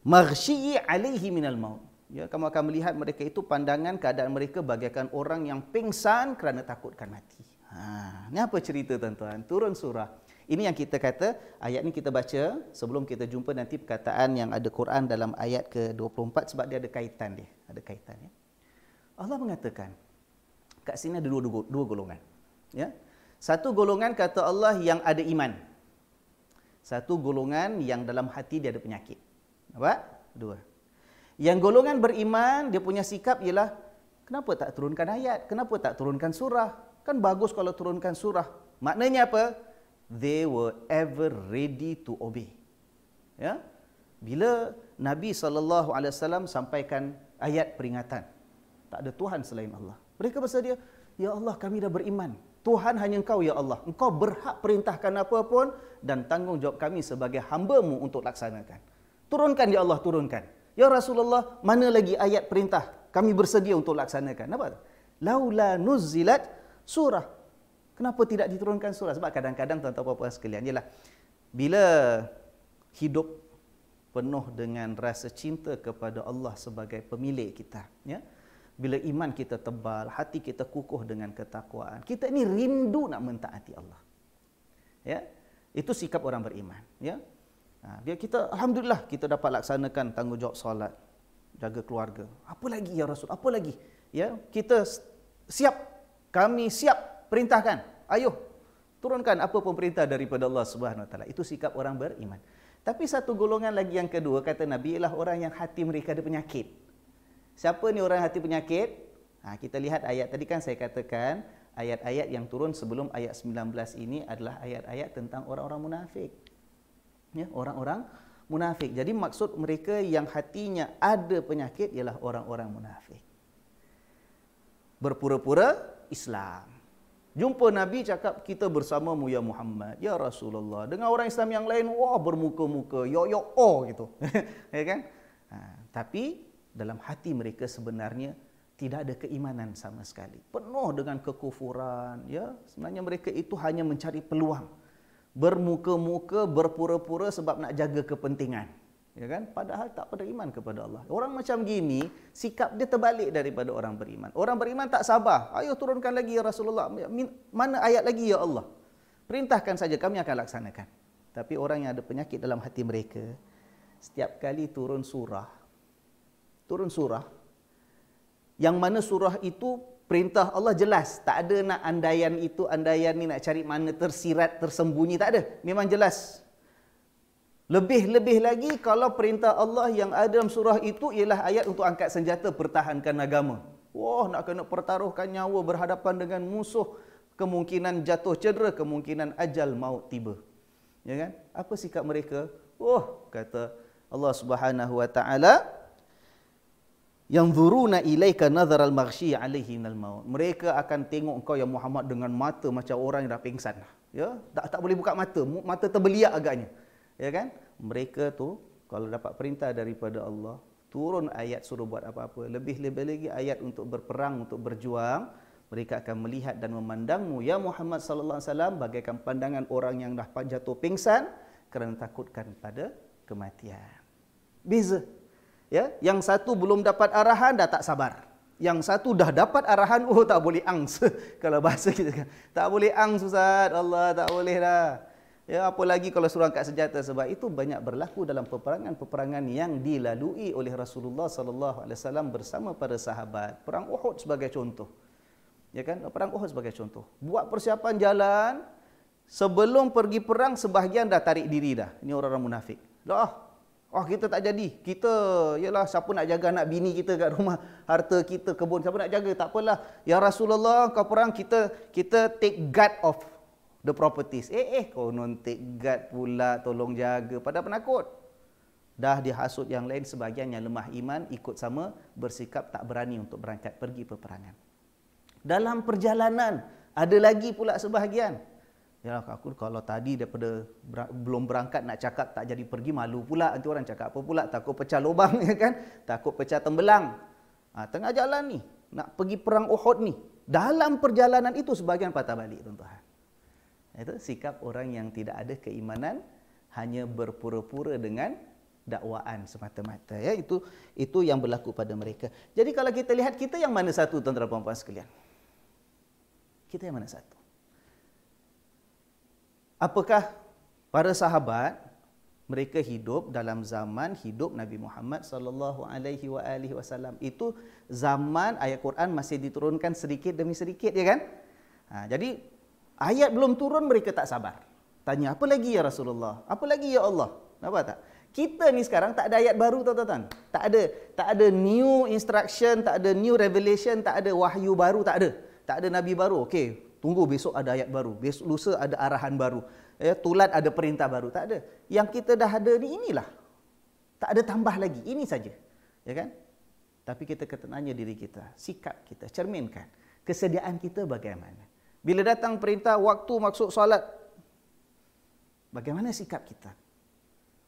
maghshi'i alaihi minal maut. Ya, kamu akan melihat mereka itu pandangan keadaan mereka bagaikan orang yang pingsan kerana takutkan mati. Ha, ini apa cerita tuan-tuan? Turun surah. Ini yang kita kata, ayat ini kita baca sebelum kita jumpa nanti perkataan yang ada Quran dalam ayat ke-24 sebab dia ada kaitan dia. Ada kaitan. Ya. Allah mengatakan, kat sini ada dua, dua, dua golongan. Ya. Satu golongan kata Allah yang ada iman. Satu golongan yang dalam hati dia ada penyakit. Nampak? Dua. Yang golongan beriman, dia punya sikap ialah, kenapa tak turunkan ayat? Kenapa tak turunkan surah? Kan bagus kalau turunkan surah. Maknanya apa? They were ever ready to obey. Ya? Bila Nabi SAW sampaikan ayat peringatan, tak ada Tuhan selain Allah. Mereka bahasa dia, Ya Allah kami dah beriman. Tuhan hanya engkau ya Allah. Engkau berhak perintahkan apa pun dan tanggungjawab kami sebagai hambamu untuk laksanakan. Turunkan ya Allah, turunkan. Ya Rasulullah, mana lagi ayat perintah kami bersedia untuk laksanakan? Nampak tak? Laula nuzilat surah. Kenapa tidak diturunkan surah? Sebab kadang-kadang tuan-tuan puan-puan sekalian, ialah bila hidup penuh dengan rasa cinta kepada Allah sebagai pemilik kita, ya, bila iman kita tebal, hati kita kukuh dengan ketakwaan, kita ini rindu nak mentaati Allah. Ya. Itu sikap orang beriman, ya. Ha, biar kita alhamdulillah kita dapat laksanakan tanggungjawab solat, jaga keluarga. Apa lagi ya Rasul? Apa lagi? Ya, kita siap, kami siap perintahkan. Ayuh turunkan apa pun perintah daripada Allah Subhanahu Wa Taala. Itu sikap orang beriman. Tapi satu golongan lagi yang kedua kata Nabi ialah orang yang hati mereka ada penyakit. Siapa ni orang hati penyakit? Ha, kita lihat ayat tadi kan saya katakan ayat-ayat yang turun sebelum ayat 19 ini adalah ayat-ayat tentang orang-orang munafik. Ya, orang-orang munafik. Jadi maksud mereka yang hatinya ada penyakit ialah orang-orang munafik. Berpura-pura Islam. Jumpa Nabi cakap kita bersama mu ya Muhammad, ya Rasulullah. Dengan orang Islam yang lain wah bermuka-muka, yo yo oh gitu. ya kan? Ha, tapi dalam hati mereka sebenarnya tidak ada keimanan sama sekali. Penuh dengan kekufuran. Ya, Sebenarnya mereka itu hanya mencari peluang. Bermuka-muka, berpura-pura sebab nak jaga kepentingan. Ya kan? Padahal tak beriman kepada Allah. Orang macam gini, sikap dia terbalik daripada orang beriman. Orang beriman tak sabar. Ayo turunkan lagi ya Rasulullah. Ya, mana ayat lagi ya Allah? Perintahkan saja, kami akan laksanakan. Tapi orang yang ada penyakit dalam hati mereka, setiap kali turun surah, turun surah yang mana surah itu perintah Allah jelas tak ada nak andaian itu andaian ni nak cari mana tersirat tersembunyi tak ada memang jelas lebih-lebih lagi kalau perintah Allah yang ada dalam surah itu ialah ayat untuk angkat senjata pertahankan agama wah nak kena pertaruhkan nyawa berhadapan dengan musuh kemungkinan jatuh cedera kemungkinan ajal maut tiba ya kan apa sikap mereka wah oh, kata Allah Subhanahu wa taala yang na ilaika nazar al maghshi alaihi minal maut mereka akan tengok kau yang Muhammad dengan mata macam orang yang dah pingsan ya tak tak boleh buka mata mata terbeliak agaknya ya kan mereka tu kalau dapat perintah daripada Allah turun ayat suruh buat apa-apa lebih-lebih lagi ayat untuk berperang untuk berjuang mereka akan melihat dan memandangmu ya Muhammad sallallahu alaihi wasallam bagaikan pandangan orang yang dah jatuh pingsan kerana takutkan pada kematian beza Ya, yang satu belum dapat arahan dah tak sabar. Yang satu dah dapat arahan, oh tak boleh angs kalau bahasa kita. Kan. Tak boleh angs Ustaz. Allah tak boleh dah. Ya, lagi kalau suruh angkat senjata sebab itu banyak berlaku dalam peperangan-peperangan yang dilalui oleh Rasulullah sallallahu alaihi wasallam bersama para sahabat. Perang Uhud sebagai contoh. Ya kan? Perang Uhud sebagai contoh. Buat persiapan jalan sebelum pergi perang sebahagian dah tarik diri dah. Ini orang-orang munafik. Loh, Oh kita tak jadi. Kita yalah siapa nak jaga anak bini kita kat rumah, harta kita, kebun siapa nak jaga? Tak apalah. Ya Rasulullah, kau perang kita kita take guard of the properties. Eh eh kau non take guard pula tolong jaga pada penakut. Dah dihasut yang lain sebagian yang lemah iman ikut sama bersikap tak berani untuk berangkat pergi peperangan. Dalam perjalanan ada lagi pula sebahagian. Ya aku kalau tadi daripada belum berangkat nak cakap tak jadi pergi malu pula nanti orang cakap apa pula takut pecah lubang ya kan takut pecah tembelang ha, tengah jalan ni nak pergi perang Uhud ni dalam perjalanan itu sebahagian patah balik tuan-tuan itu sikap orang yang tidak ada keimanan hanya berpura-pura dengan dakwaan semata-mata ya itu itu yang berlaku pada mereka jadi kalau kita lihat kita yang mana satu tuan-tuan dan puan-puan sekalian kita yang mana satu apakah para sahabat mereka hidup dalam zaman hidup Nabi Muhammad sallallahu alaihi wa alihi wasallam itu zaman ayat Quran masih diturunkan sedikit demi sedikit ya kan ha, jadi ayat belum turun mereka tak sabar tanya apa lagi ya Rasulullah apa lagi ya Allah nampak tak kita ni sekarang tak ada ayat baru tuan-tuan tak ada tak ada new instruction tak ada new revelation tak ada wahyu baru tak ada tak ada nabi baru okey tunggu besok ada ayat baru, besok lusa ada arahan baru, ya, tulat ada perintah baru. Tak ada. Yang kita dah ada ni inilah. Tak ada tambah lagi. Ini saja. Ya kan? Tapi kita ketenanya diri kita, sikap kita, cerminkan. Kesediaan kita bagaimana? Bila datang perintah waktu maksud solat, bagaimana sikap kita?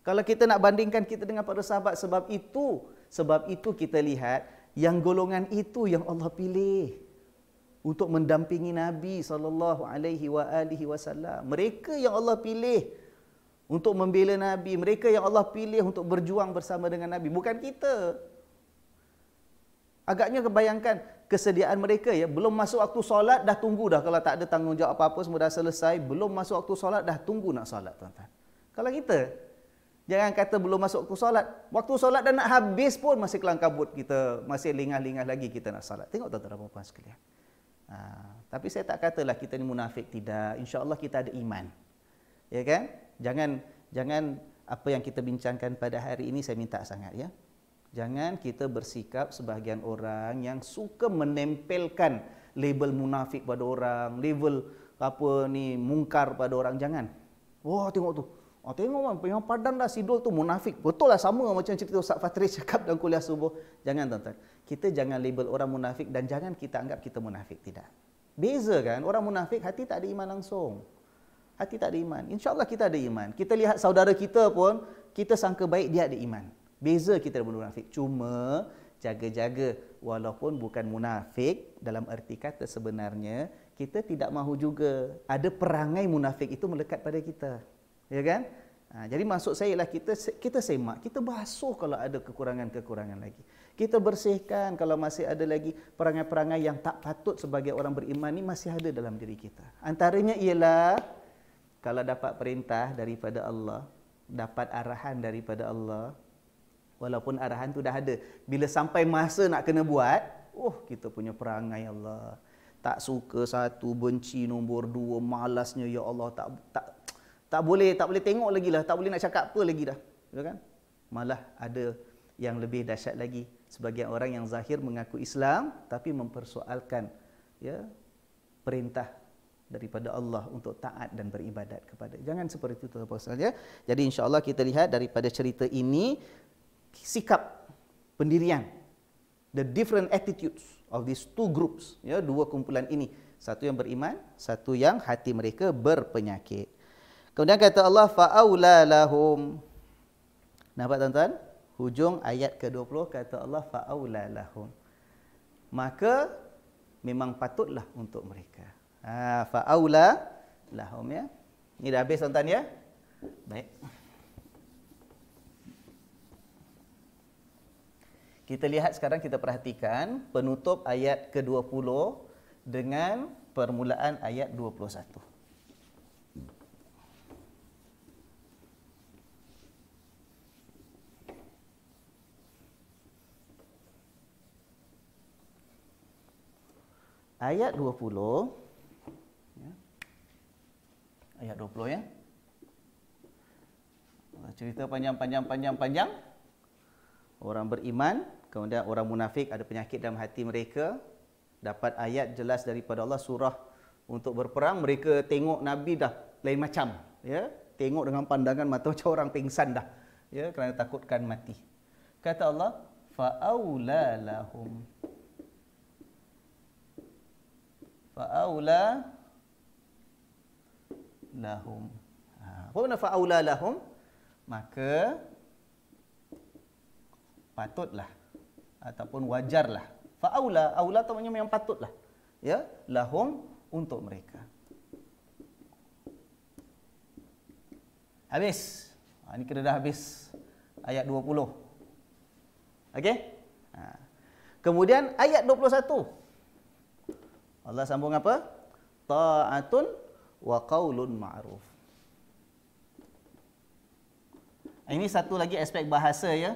Kalau kita nak bandingkan kita dengan para sahabat sebab itu, sebab itu kita lihat yang golongan itu yang Allah pilih untuk mendampingi Nabi sallallahu alaihi wa alihi wasallam. Mereka yang Allah pilih untuk membela Nabi, mereka yang Allah pilih untuk berjuang bersama dengan Nabi, bukan kita. Agaknya kebayangkan kesediaan mereka ya, belum masuk waktu solat dah tunggu dah kalau tak ada tanggungjawab apa-apa semua dah selesai, belum masuk waktu solat dah tunggu nak solat tuan-tuan. Kalau kita Jangan kata belum masuk waktu solat. Waktu solat dah nak habis pun masih kelangkabut kita. Masih lingah-lingah lagi kita nak solat. Tengok tuan-tuan dan puan-puan sekalian. Ha, tapi saya tak katalah kita ni munafik tidak. Insya-Allah kita ada iman. Ya kan? Jangan jangan apa yang kita bincangkan pada hari ini saya minta sangat ya. Jangan kita bersikap sebahagian orang yang suka menempelkan label munafik pada orang, label apa ni mungkar pada orang jangan. Wah tengok tu. Oh, tengok kan, yang padang dah sidul tu munafik. Betul lah sama macam cerita Ustaz Fatri cakap dalam kuliah subuh. Jangan tuan-tuan. Kita jangan label orang munafik dan jangan kita anggap kita munafik. Tidak. Beza kan? Orang munafik hati tak ada iman langsung. Hati tak ada iman. InsyaAllah kita ada iman. Kita lihat saudara kita pun, kita sangka baik dia ada iman. Beza kita dengan munafik. Cuma jaga-jaga. Walaupun bukan munafik dalam erti kata sebenarnya, kita tidak mahu juga ada perangai munafik itu melekat pada kita ya kan ha, jadi maksud saya ialah kita kita semak kita basuh kalau ada kekurangan-kekurangan lagi kita bersihkan kalau masih ada lagi perangai-perangai yang tak patut sebagai orang beriman ni masih ada dalam diri kita antaranya ialah kalau dapat perintah daripada Allah dapat arahan daripada Allah walaupun arahan tu dah ada bila sampai masa nak kena buat oh kita punya perangai Allah tak suka satu benci nombor dua malasnya ya Allah tak tak tak boleh tak boleh tengok lagi lah, tak boleh nak cakap apa lagi dah. Ya kan? Malah ada yang lebih dahsyat lagi sebagian orang yang zahir mengaku Islam tapi mempersoalkan ya perintah daripada Allah untuk taat dan beribadat kepada. Jangan seperti itu tuan-tuan sekalian ya. Jadi insya-Allah kita lihat daripada cerita ini sikap pendirian the different attitudes of these two groups ya dua kumpulan ini satu yang beriman satu yang hati mereka berpenyakit Kemudian kata Allah faaula lahum. Nampak tuan-tuan? Hujung ayat ke-20 kata Allah faaula lahum. Maka memang patutlah untuk mereka. Ha faaula lahum ya. Ini dah habis tuan-tuan ya. Baik. Kita lihat sekarang kita perhatikan penutup ayat ke-20 dengan permulaan ayat 21. ayat 20 ya. Ayat 20 ya. Cerita panjang-panjang panjang-panjang. Orang beriman, kemudian orang munafik ada penyakit dalam hati mereka. Dapat ayat jelas daripada Allah surah untuk berperang, mereka tengok Nabi dah lain macam, ya. Tengok dengan pandangan mata macam orang pingsan dah, ya, kerana takutkan mati. Kata Allah, fa'aula لَهُمْ faaula lahum. Ha, apa makna faaula lahum? Maka patutlah ataupun wajarlah. Faaula, aula tu maknanya yang patutlah. Ya, lahum untuk mereka. Habis. Ha, ini kira dah habis ayat 20. Okey? Ha. Kemudian ayat 21. Allah sambung apa? Ta'atun wa qawlun ma'ruf. Ah, ini satu lagi aspek bahasa ya.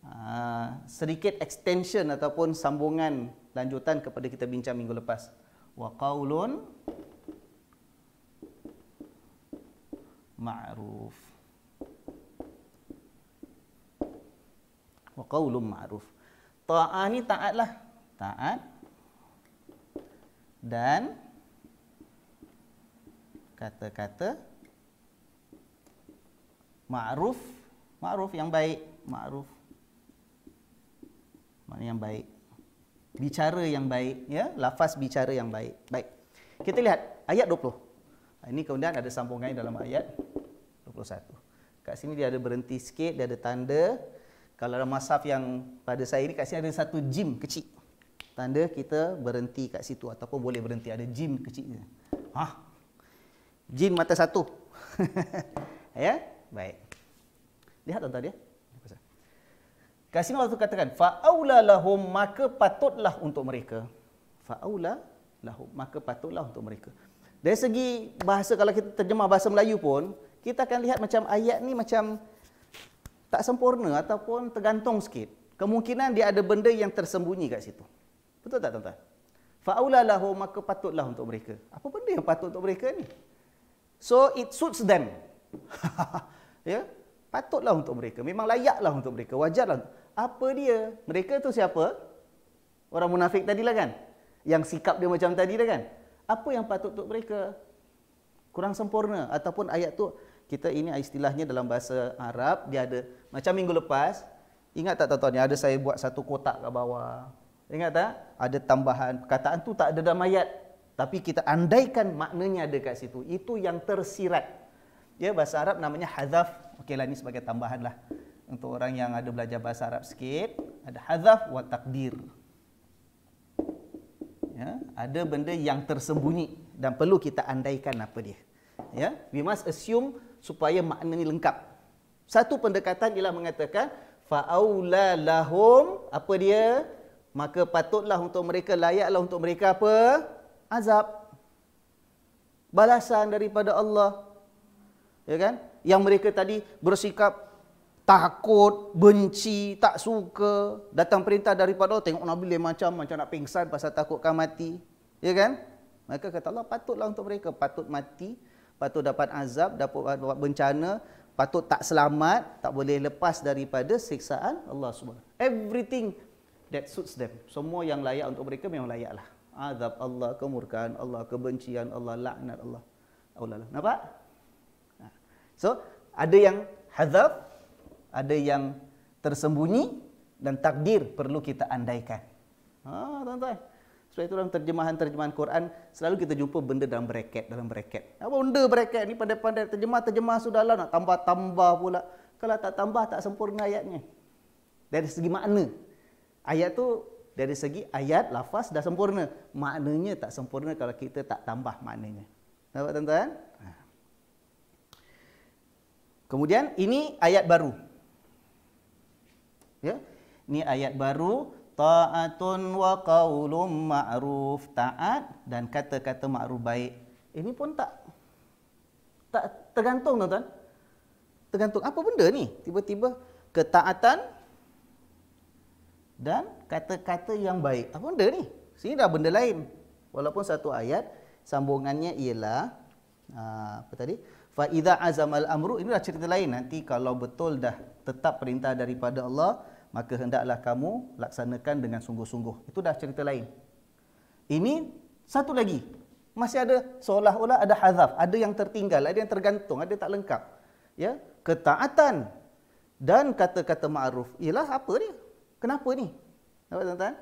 Ah, sedikit extension ataupun sambungan lanjutan kepada kita bincang minggu lepas. Wa qawlun ma'ruf. Wa qawlun ma'ruf. Ta'ah ni ta'at lah. Ta'at dan kata-kata ma'ruf ma'ruf yang baik ma'ruf mana yang baik bicara yang baik ya lafaz bicara yang baik baik kita lihat ayat 20 ah, ini kemudian ada sambungannya dalam ayat 21 kat sini dia ada berhenti sikit dia ada tanda kalau dalam masaf yang pada saya ini kat sini ada satu jim kecil tanda kita berhenti kat situ ataupun boleh berhenti ada jim kecilnya. Ha. Jim mata satu. ya? Baik. Lihat tuan-tuan dia. Ya? Kasim Allah tu katakan faaula lahum maka patutlah untuk mereka. Faaula lahum maka patutlah untuk mereka. Dari segi bahasa kalau kita terjemah bahasa Melayu pun kita akan lihat macam ayat ni macam tak sempurna ataupun tergantung sikit. Kemungkinan dia ada benda yang tersembunyi kat situ. Betul tak tuan-tuan? Fa'ula lahu maka patutlah untuk mereka. Apa benda yang patut untuk mereka ni? So it suits them. ya, yeah? patutlah untuk mereka. Memang layaklah untuk mereka. Wajarlah. Apa dia? Mereka tu siapa? Orang munafik tadi lah kan? Yang sikap dia macam tadi lah kan? Apa yang patut untuk mereka? Kurang sempurna. Ataupun ayat tu, kita ini istilahnya dalam bahasa Arab, dia ada. Macam minggu lepas, ingat tak tuan-tuan? Ada saya buat satu kotak kat bawah. Ingat tak? Ada tambahan perkataan tu tak ada dalam ayat. Tapi kita andaikan maknanya ada kat situ. Itu yang tersirat. Ya, bahasa Arab namanya hadaf. Okeylah, ini sebagai tambahan lah. Untuk orang yang ada belajar bahasa Arab sikit. Ada hadaf wa takdir. Ya, ada benda yang tersembunyi. Dan perlu kita andaikan apa dia. Ya, we must assume supaya makna ni lengkap. Satu pendekatan ialah mengatakan fa'aula lahum apa dia maka patutlah untuk mereka layaklah untuk mereka apa? Azab. Balasan daripada Allah. Ya kan? Yang mereka tadi bersikap takut, benci, tak suka, datang perintah daripada Allah tengok Nabi lain macam macam nak pingsan pasal takutkan mati. Ya kan? Maka kata Allah patutlah untuk mereka patut mati, patut dapat azab, dapat bencana, patut tak selamat, tak boleh lepas daripada siksaan Allah SWT. Everything that suits them. Semua yang layak untuk mereka memang layaklah. Azab Allah, kemurkaan Allah, kebencian Allah, laknat Allah. Allah lah. Nampak? So, ada yang hazab, ada yang tersembunyi dan takdir perlu kita andaikan. Ha, tuan-tuan. Sebab itu dalam terjemahan-terjemahan Quran, selalu kita jumpa benda dalam bracket, dalam bracket. Apa benda bracket ni pandai-pandai terjemah-terjemah sudahlah nak tambah-tambah pula. Kalau tak tambah, tak sempurna ayatnya. Dari segi makna, Ayat tu dari segi ayat, lafaz dah sempurna. Maknanya tak sempurna kalau kita tak tambah maknanya. Nampak tuan-tuan? Ha. Kemudian ini ayat baru. Ya. Ini ayat baru. Ta'atun wa qawlum ma'ruf ta'at. Dan kata-kata ma'ruf baik. Ini pun tak tak tergantung tuan-tuan. Tergantung apa benda ni? Tiba-tiba ketaatan dan kata-kata yang baik. Apa benda ni? Sini dah benda lain. Walaupun satu ayat sambungannya ialah ah, apa tadi? Fa iza azamal amru ini dah cerita lain nanti kalau betul dah tetap perintah daripada Allah maka hendaklah kamu laksanakan dengan sungguh-sungguh. Itu dah cerita lain. Ini satu lagi. Masih ada seolah-olah ada hazaf, ada yang tertinggal, ada yang tergantung, ada yang tak lengkap. Ya, ketaatan dan kata-kata ma'ruf ialah apa dia? Kenapa ni? Nampak tuan-tuan?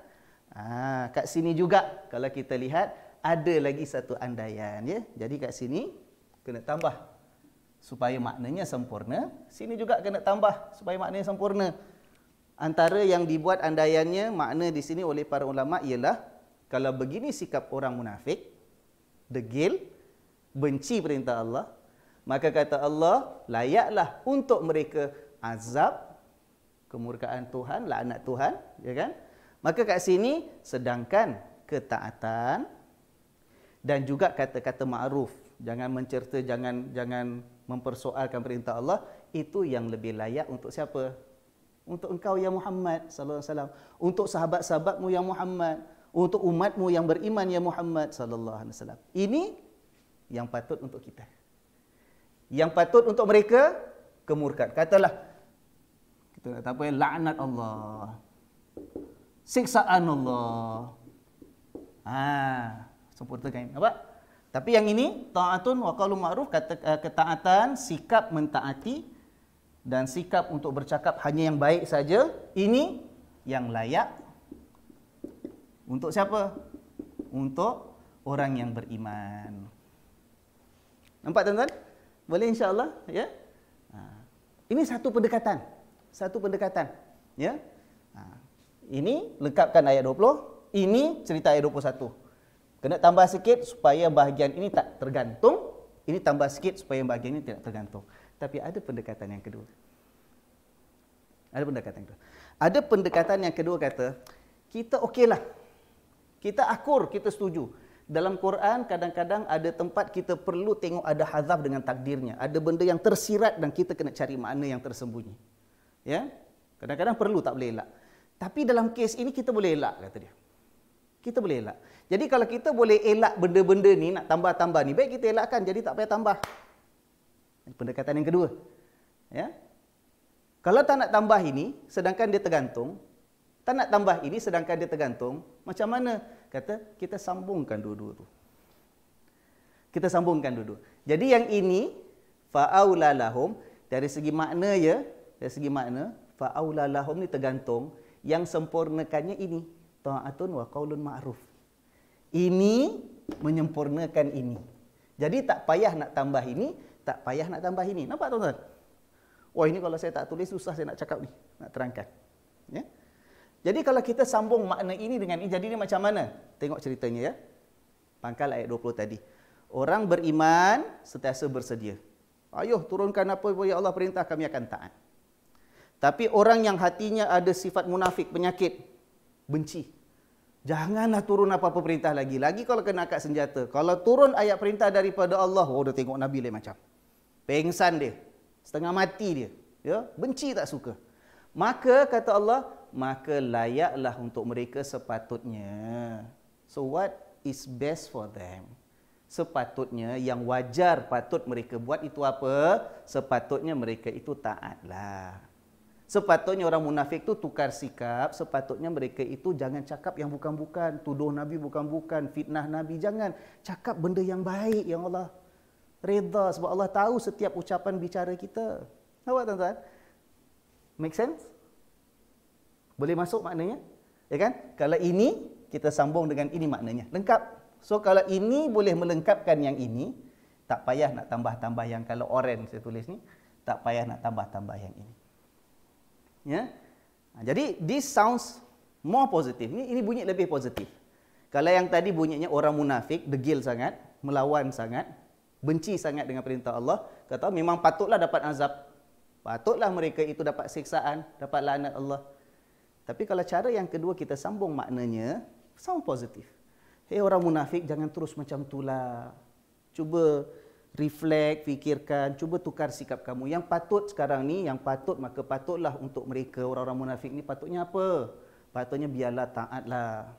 Ah, kat sini juga kalau kita lihat ada lagi satu andaian ya. Jadi kat sini kena tambah supaya maknanya sempurna. Sini juga kena tambah supaya maknanya sempurna. Antara yang dibuat andaiannya makna di sini oleh para ulama ialah kalau begini sikap orang munafik, degil, benci perintah Allah, maka kata Allah layaklah untuk mereka azab kemurkaan Tuhan, laknat Tuhan, ya kan? Maka kat sini sedangkan ketaatan dan juga kata-kata ma'ruf, jangan mencerta, jangan jangan mempersoalkan perintah Allah, itu yang lebih layak untuk siapa? Untuk engkau ya Muhammad sallallahu alaihi wasallam, untuk sahabat-sahabatmu ya Muhammad, untuk umatmu yang beriman ya Muhammad sallallahu alaihi wasallam. Ini yang patut untuk kita. Yang patut untuk mereka kemurkaan. Katalah kita kata apa? Laknat Allah. Siksaan Allah. Ha, sempurna kan? Apa? Tapi yang ini taatun wa qaulul ma'ruf kata eh, ketaatan, sikap mentaati dan sikap untuk bercakap hanya yang baik saja. Ini yang layak untuk siapa? Untuk orang yang beriman. Nampak tuan-tuan? Boleh insya-Allah, ya? Ha. Ini satu pendekatan satu pendekatan. Ya. Ha. Ini lengkapkan ayat 20. Ini cerita ayat 21. Kena tambah sikit supaya bahagian ini tak tergantung. Ini tambah sikit supaya bahagian ini tidak tergantung. Tapi ada pendekatan yang kedua. Ada pendekatan yang kedua. Ada pendekatan yang kedua kata, kita okeylah. Kita akur, kita setuju. Dalam Quran kadang-kadang ada tempat kita perlu tengok ada hazaf dengan takdirnya. Ada benda yang tersirat dan kita kena cari makna yang tersembunyi. Ya. Kadang-kadang perlu tak boleh elak. Tapi dalam kes ini kita boleh elak kata dia. Kita boleh elak. Jadi kalau kita boleh elak benda-benda ni nak tambah-tambah ni baik kita elakkan jadi tak payah tambah. Pendekatan yang kedua. Ya. Kalau tak nak tambah ini sedangkan dia tergantung, tak nak tambah ini sedangkan dia tergantung, macam mana? Kata kita sambungkan dua-dua tu. Kita sambungkan dua-dua. Jadi yang ini fa'aula lahum dari segi makna ya, dari segi makna fa'aula lahum ni tergantung yang sempurnakannya ini ta'atun wa qaulun ma'ruf ini menyempurnakan ini jadi tak payah nak tambah ini tak payah nak tambah ini nampak tuan-tuan wah ini kalau saya tak tulis susah saya nak cakap ni nak terangkan ya jadi kalau kita sambung makna ini dengan ini jadi ni macam mana tengok ceritanya ya pangkal ayat 20 tadi orang beriman sentiasa bersedia ayuh turunkan apa yang Allah perintah kami akan taat tapi orang yang hatinya ada sifat munafik, penyakit, benci. Janganlah turun apa-apa perintah lagi. Lagi kalau kena akad senjata. Kalau turun ayat perintah daripada Allah, oh dah tengok Nabi lain macam. Pengsan dia. Setengah mati dia. Ya, Benci tak suka. Maka kata Allah, maka layaklah untuk mereka sepatutnya. So what is best for them? Sepatutnya yang wajar patut mereka buat itu apa? Sepatutnya mereka itu taatlah. Sepatutnya orang munafik tu tukar sikap, sepatutnya mereka itu jangan cakap yang bukan-bukan, tuduh Nabi bukan-bukan, fitnah Nabi jangan. Cakap benda yang baik yang Allah redha sebab Allah tahu setiap ucapan bicara kita. Nampak tuan-tuan? Make sense? Boleh masuk maknanya? Ya kan? Kalau ini, kita sambung dengan ini maknanya. Lengkap. So kalau ini boleh melengkapkan yang ini, tak payah nak tambah-tambah yang kalau orange saya tulis ni, tak payah nak tambah-tambah yang ini. Ya. Ha, jadi this sounds more positive. Ini ini bunyi lebih positif. Kalau yang tadi bunyinya orang munafik, degil sangat, melawan sangat, benci sangat dengan perintah Allah, kata memang patutlah dapat azab. Patutlah mereka itu dapat siksaan, dapat laknat Allah. Tapi kalau cara yang kedua kita sambung maknanya, sound positif. Hei orang munafik jangan terus macam itulah. Cuba reflect, fikirkan, cuba tukar sikap kamu. Yang patut sekarang ni, yang patut maka patutlah untuk mereka, orang-orang munafik ni patutnya apa? Patutnya biarlah taatlah.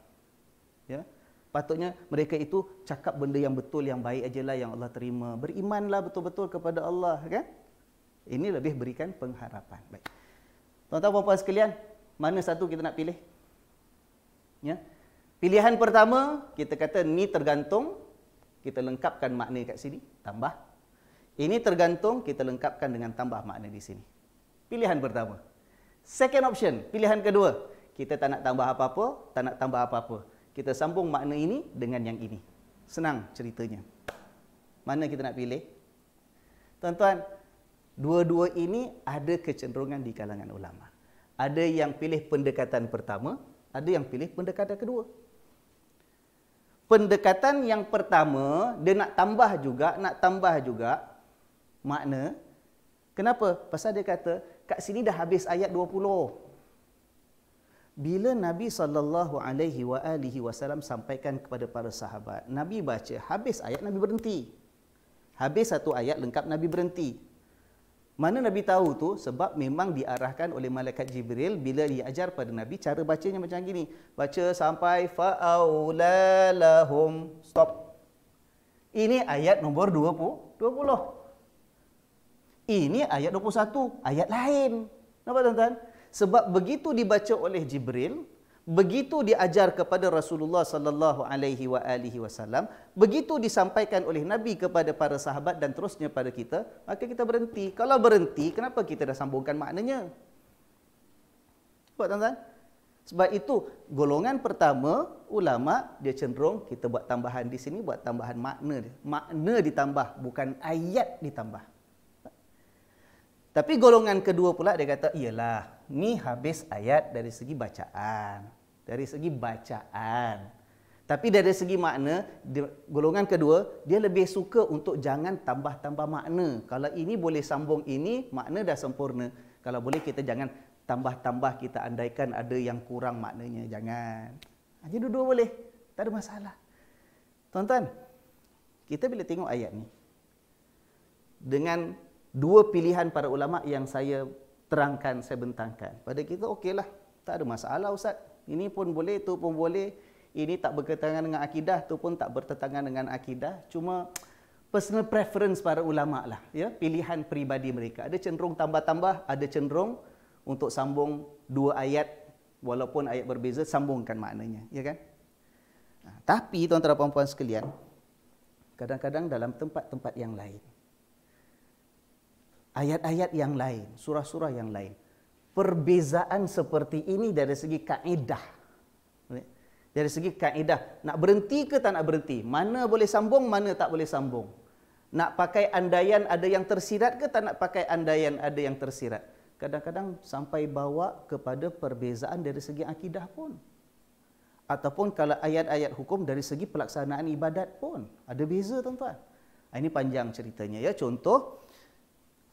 Ya? Patutnya mereka itu cakap benda yang betul, yang baik ajalah yang Allah terima. Berimanlah betul-betul kepada Allah. kan? Ini lebih berikan pengharapan. Baik. Tuan-tuan, puan-puan sekalian, mana satu kita nak pilih? Ya? Pilihan pertama, kita kata ni tergantung kita lengkapkan makna kat sini, tambah. Ini tergantung kita lengkapkan dengan tambah makna di sini. Pilihan pertama. Second option, pilihan kedua. Kita tak nak tambah apa-apa, tak nak tambah apa-apa. Kita sambung makna ini dengan yang ini. Senang ceritanya. Mana kita nak pilih? Tuan-tuan, dua-dua ini ada kecenderungan di kalangan ulama. Ada yang pilih pendekatan pertama, ada yang pilih pendekatan kedua pendekatan yang pertama dia nak tambah juga nak tambah juga makna kenapa pasal dia kata kat sini dah habis ayat 20 bila nabi sallallahu alaihi wa alihi wasallam sampaikan kepada para sahabat nabi baca habis ayat nabi berhenti habis satu ayat lengkap nabi berhenti mana Nabi tahu tu? Sebab memang diarahkan oleh malaikat Jibril bila diajar pada Nabi cara bacanya macam gini. Baca sampai fa'aulalahum. Stop. Ini ayat nombor 20. Ini ayat 21. Ayat lain. Nampak tuan-tuan? Sebab begitu dibaca oleh Jibril, begitu diajar kepada Rasulullah sallallahu alaihi wa alihi wasallam begitu disampaikan oleh nabi kepada para sahabat dan terusnya pada kita maka kita berhenti kalau berhenti kenapa kita dah sambungkan maknanya buat tuan-tuan sebab itu golongan pertama ulama dia cenderung kita buat tambahan di sini buat tambahan makna dia makna ditambah bukan ayat ditambah tapi golongan kedua pula dia kata iyalah ni habis ayat dari segi bacaan. Dari segi bacaan. Tapi dari segi makna, golongan kedua, dia lebih suka untuk jangan tambah-tambah makna. Kalau ini boleh sambung ini, makna dah sempurna. Kalau boleh kita jangan tambah-tambah kita andaikan ada yang kurang maknanya. Jangan. Hanya dua-dua boleh. Tak ada masalah. Tuan-tuan, kita bila tengok ayat ni, dengan dua pilihan para ulama yang saya terangkan, saya bentangkan. Pada kita, okeylah. Tak ada masalah, Ustaz. Ini pun boleh, itu pun boleh. Ini tak berketangan dengan akidah, itu pun tak bertetangan dengan akidah. Cuma personal preference para ulama lah. Ya? Pilihan peribadi mereka. Ada cenderung tambah-tambah, ada cenderung untuk sambung dua ayat. Walaupun ayat berbeza, sambungkan maknanya. Ya kan? tapi, tuan-tuan dan puan-puan sekalian, kadang-kadang dalam tempat-tempat yang lain ayat-ayat yang lain, surah-surah yang lain. Perbezaan seperti ini dari segi kaedah. Dari segi kaedah, nak berhenti ke tak nak berhenti? Mana boleh sambung, mana tak boleh sambung? Nak pakai andaian ada yang tersirat ke tak nak pakai andaian ada yang tersirat? Kadang-kadang sampai bawa kepada perbezaan dari segi akidah pun. Ataupun kalau ayat-ayat hukum dari segi pelaksanaan ibadat pun. Ada beza tuan-tuan. Ah, ini panjang ceritanya ya. Contoh,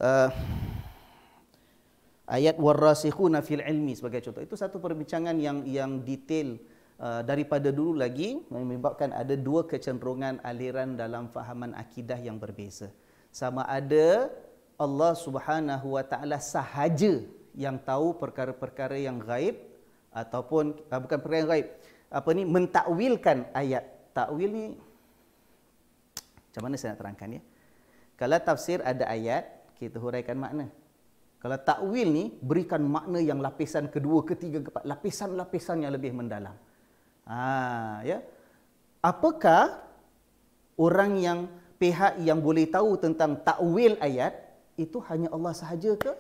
uh, ayat warasikhuna fil ilmi sebagai contoh. Itu satu perbincangan yang yang detail uh, daripada dulu lagi menyebabkan ada dua kecenderungan aliran dalam fahaman akidah yang berbeza. Sama ada Allah Subhanahu wa taala sahaja yang tahu perkara-perkara yang gaib ataupun uh, bukan perkara yang gaib. Apa ni mentakwilkan ayat. Takwil ni macam mana saya nak terangkan ya? Kalau tafsir ada ayat, kita huraikan makna. Kalau takwil ni berikan makna yang lapisan kedua, ketiga, keempat, lapisan-lapisan yang lebih mendalam. Ha, ya. Apakah orang yang pihak yang boleh tahu tentang takwil ayat itu hanya Allah sahaja ke?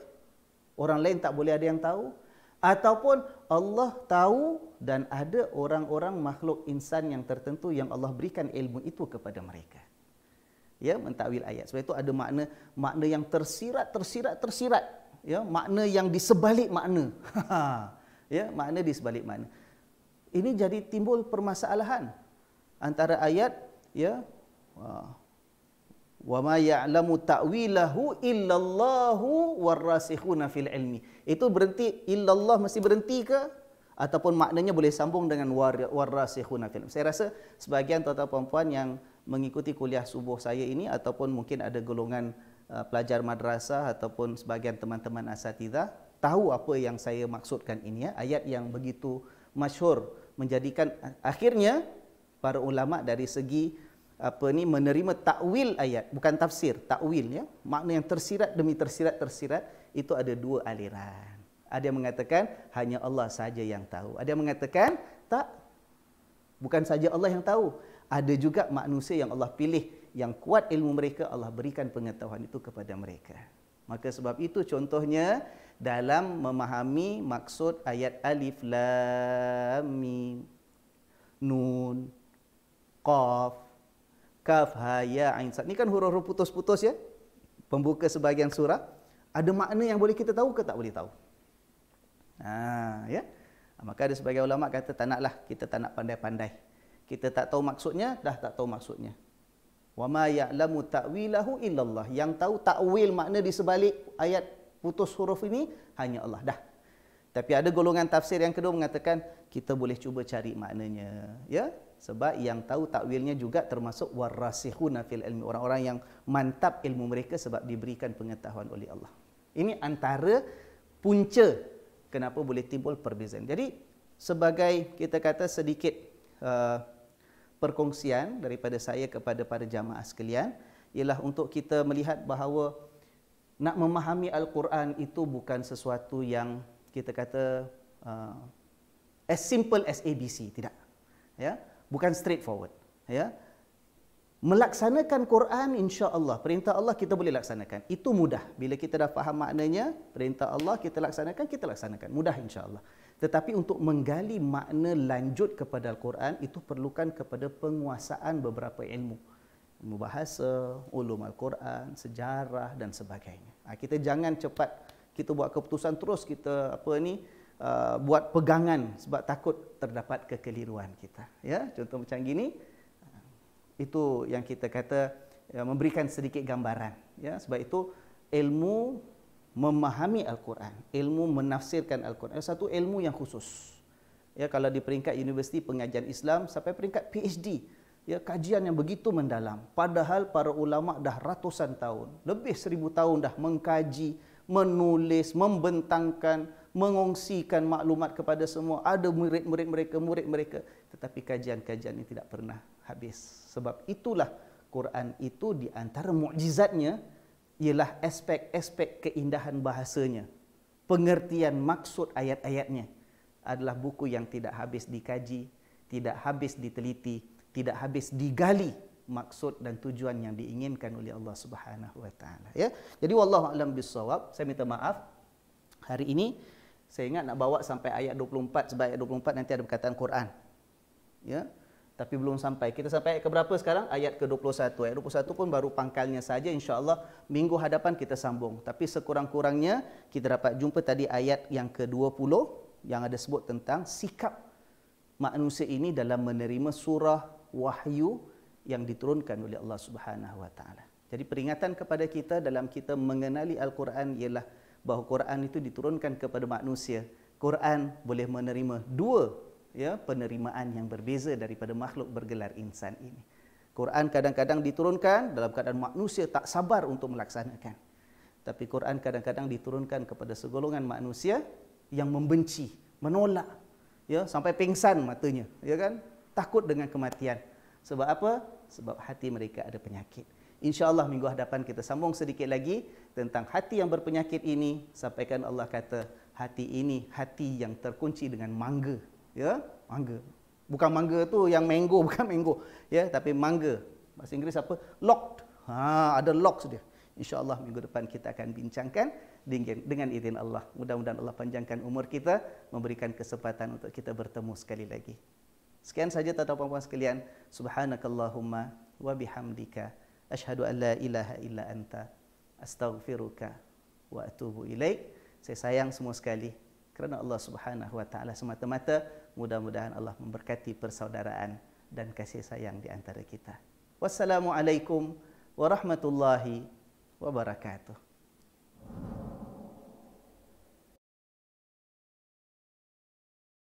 Orang lain tak boleh ada yang tahu? Ataupun Allah tahu dan ada orang-orang makhluk insan yang tertentu yang Allah berikan ilmu itu kepada mereka ya mentawil ayat. Sebab itu ada makna makna yang tersirat tersirat tersirat ya makna yang di sebalik makna. ya makna di sebalik makna. Ini jadi timbul permasalahan antara ayat ya wa ma ya'lamu ta'wilahu illallahu warasikhuna fil ilmi. Itu berhenti illallah mesti berhenti ke ataupun maknanya boleh sambung dengan warasikhuna fil ilmi. Saya rasa sebahagian tuan-tuan puan-puan yang mengikuti kuliah subuh saya ini ataupun mungkin ada golongan uh, pelajar madrasah ataupun sebahagian teman-teman asatidah tahu apa yang saya maksudkan ini ya ayat yang begitu masyhur menjadikan uh, akhirnya para ulama dari segi apa ni menerima takwil ayat bukan tafsir takwil ya makna yang tersirat demi tersirat tersirat itu ada dua aliran ada yang mengatakan hanya Allah saja yang tahu ada yang mengatakan tak bukan saja Allah yang tahu ada juga manusia yang Allah pilih yang kuat ilmu mereka Allah berikan pengetahuan itu kepada mereka. Maka sebab itu contohnya dalam memahami maksud ayat alif lam mim nun qaf kaf ha ya ain ini kan huruf-huruf putus-putus ya pembuka sebahagian surah ada makna yang boleh kita tahu ke tak boleh tahu ha ya maka ada sebagian ulama kata tak naklah kita tak nak pandai-pandai kita tak tahu maksudnya dah tak tahu maksudnya wa ma ya'lamu ta'wilahu illallah yang tahu takwil makna di sebalik ayat putus huruf ini hanya Allah dah tapi ada golongan tafsir yang kedua mengatakan kita boleh cuba cari maknanya ya sebab yang tahu takwilnya juga termasuk warasikhuna fil ilmi orang-orang yang mantap ilmu mereka sebab diberikan pengetahuan oleh Allah ini antara punca kenapa boleh timbul perbezaan jadi sebagai kita kata sedikit uh, perkongsian daripada saya kepada para jamaah sekalian ialah untuk kita melihat bahawa nak memahami Al-Quran itu bukan sesuatu yang kita kata uh, as simple as ABC, tidak. Ya, bukan straightforward. Ya, melaksanakan Quran insya-Allah perintah Allah kita boleh laksanakan itu mudah bila kita dah faham maknanya perintah Allah kita laksanakan kita laksanakan mudah insya-Allah tetapi untuk menggali makna lanjut kepada Al-Quran itu perlukan kepada penguasaan beberapa ilmu ilmu bahasa ulum Al-Quran sejarah dan sebagainya ha, kita jangan cepat kita buat keputusan terus kita apa ni uh, buat pegangan sebab takut terdapat kekeliruan kita ya contoh macam gini itu yang kita kata ya, memberikan sedikit gambaran ya sebab itu ilmu memahami al-Quran ilmu menafsirkan al-Quran satu ilmu yang khusus ya kalau di peringkat universiti pengajian Islam sampai peringkat PhD ya kajian yang begitu mendalam padahal para ulama dah ratusan tahun lebih seribu tahun dah mengkaji menulis membentangkan mengongsikan maklumat kepada semua ada murid-murid mereka murid mereka tetapi kajian-kajian ini tidak pernah habis sebab itulah Quran itu di antara mukjizatnya ialah aspek-aspek keindahan bahasanya. Pengertian maksud ayat-ayatnya adalah buku yang tidak habis dikaji, tidak habis diteliti, tidak habis digali maksud dan tujuan yang diinginkan oleh Allah Subhanahu wa taala ya. Jadi wallahu alam bisawab, saya minta maaf. Hari ini saya ingat nak bawa sampai ayat 24 sebab ayat 24 nanti ada perkataan Quran. Ya tapi belum sampai. Kita sampai ke berapa sekarang? Ayat ke-21. Ayat 21 pun baru pangkalnya saja Insyaallah minggu hadapan kita sambung. Tapi sekurang-kurangnya kita dapat jumpa tadi ayat yang ke-20 yang ada sebut tentang sikap manusia ini dalam menerima surah wahyu yang diturunkan oleh Allah Subhanahu wa Jadi peringatan kepada kita dalam kita mengenali al-Quran ialah bahawa Quran itu diturunkan kepada manusia. Quran boleh menerima dua ya penerimaan yang berbeza daripada makhluk bergelar insan ini. Quran kadang-kadang diturunkan dalam keadaan manusia tak sabar untuk melaksanakan. Tapi Quran kadang-kadang diturunkan kepada segolongan manusia yang membenci, menolak ya sampai pingsan matanya, ya kan? Takut dengan kematian. Sebab apa? Sebab hati mereka ada penyakit. InsyaAllah minggu hadapan kita sambung sedikit lagi tentang hati yang berpenyakit ini. Sampaikan Allah kata, hati ini hati yang terkunci dengan mangga ya mangga bukan mangga tu yang mango bukan mango ya tapi mangga bahasa Inggeris apa locked ha ada locks dia insyaallah minggu depan kita akan bincangkan dengan dengan izin Allah mudah-mudahan Allah panjangkan umur kita memberikan kesempatan untuk kita bertemu sekali lagi sekian saja tata puan-puan sekalian subhanakallahumma wa bihamdika asyhadu an la ilaha illa anta astaghfiruka wa atubu ilaik saya sayang semua sekali kerana Allah Subhanahu wa taala semata-mata mudah-mudahan Allah memberkati persaudaraan dan kasih sayang di antara kita. Wassalamualaikum warahmatullahi wabarakatuh.